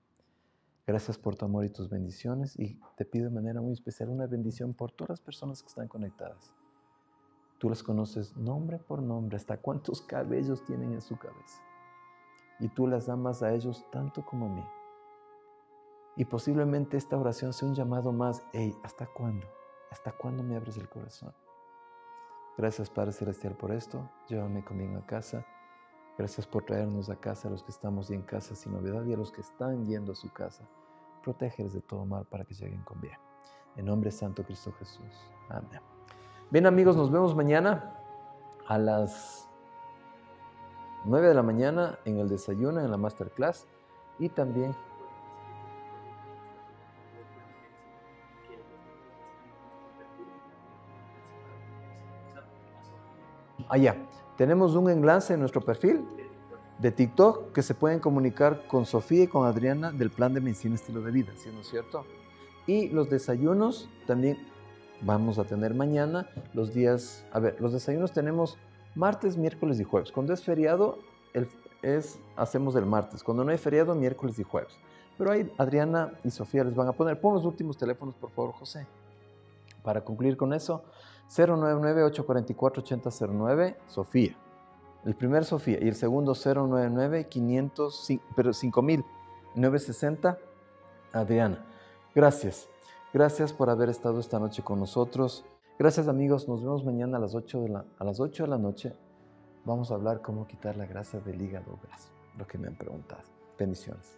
Gracias por tu amor y tus bendiciones y te pido de manera muy especial una bendición por todas las personas que están conectadas. Tú las conoces nombre por nombre, hasta cuántos cabellos tienen en su cabeza. Y tú las amas a ellos tanto como a mí. Y posiblemente esta oración sea un llamado más, hey, ¿hasta cuándo? ¿Hasta cuándo me abres el corazón? Gracias Padre Celestial por esto. Llévame conmigo a casa. Gracias por traernos a casa a los que estamos en casa sin novedad y a los que están yendo a su casa. Protégeles de todo mal para que lleguen con bien. En nombre de Santo Cristo Jesús. Amén. Bien amigos, nos vemos mañana a las 9 de la mañana en el desayuno, en la masterclass y también allá. Ah, tenemos un enlace en nuestro perfil de TikTok que se pueden comunicar con Sofía y con Adriana del plan de medicina estilo de vida, ¿sí no es cierto? Y los desayunos también vamos a tener mañana, los días, a ver, los desayunos tenemos martes, miércoles y jueves. Cuando es feriado, es, hacemos el martes. Cuando no hay feriado, miércoles y jueves. Pero ahí Adriana y Sofía les van a poner. Pon los últimos teléfonos, por favor, José. Para concluir con eso, 099-844-8009, Sofía. El primer Sofía y el segundo 099-5960, Adriana. Gracias. Gracias por haber estado esta noche con nosotros. Gracias amigos, nos vemos mañana a las 8 de la, a las 8 de la noche. Vamos a hablar cómo quitar la grasa del hígado graso, lo que me han preguntado. Bendiciones.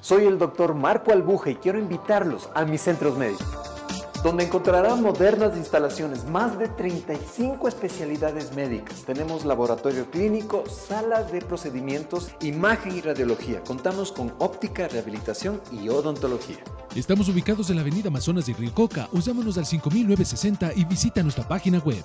Soy el doctor Marco Albuja y quiero invitarlos a mis centros médicos donde encontrará modernas instalaciones, más de 35 especialidades médicas. Tenemos laboratorio clínico, sala de procedimientos, imagen y radiología. Contamos con óptica, rehabilitación y odontología. Estamos ubicados en la avenida Amazonas de Coca. Usámonos al 5960 y visita nuestra página web.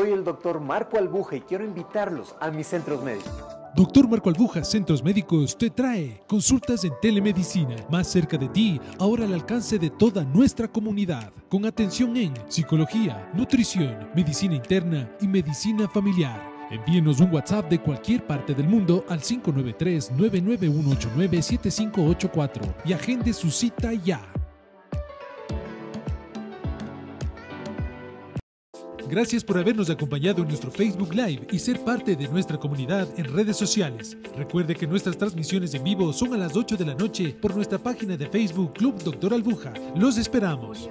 Soy el doctor Marco Albuja y quiero invitarlos a mis centros médicos. Doctor Marco Albuja, Centros Médicos, te trae consultas en telemedicina, más cerca de ti, ahora al alcance de toda nuestra comunidad, con atención en psicología, nutrición, medicina interna y medicina familiar. Envíenos un WhatsApp de cualquier parte del mundo al 593-99189-7584 y agende su cita ya. Gracias por habernos acompañado en nuestro Facebook Live y ser parte de nuestra comunidad en redes sociales. Recuerde que nuestras transmisiones en vivo son a las 8 de la noche por nuestra página de Facebook Club Doctor Albuja. Los esperamos.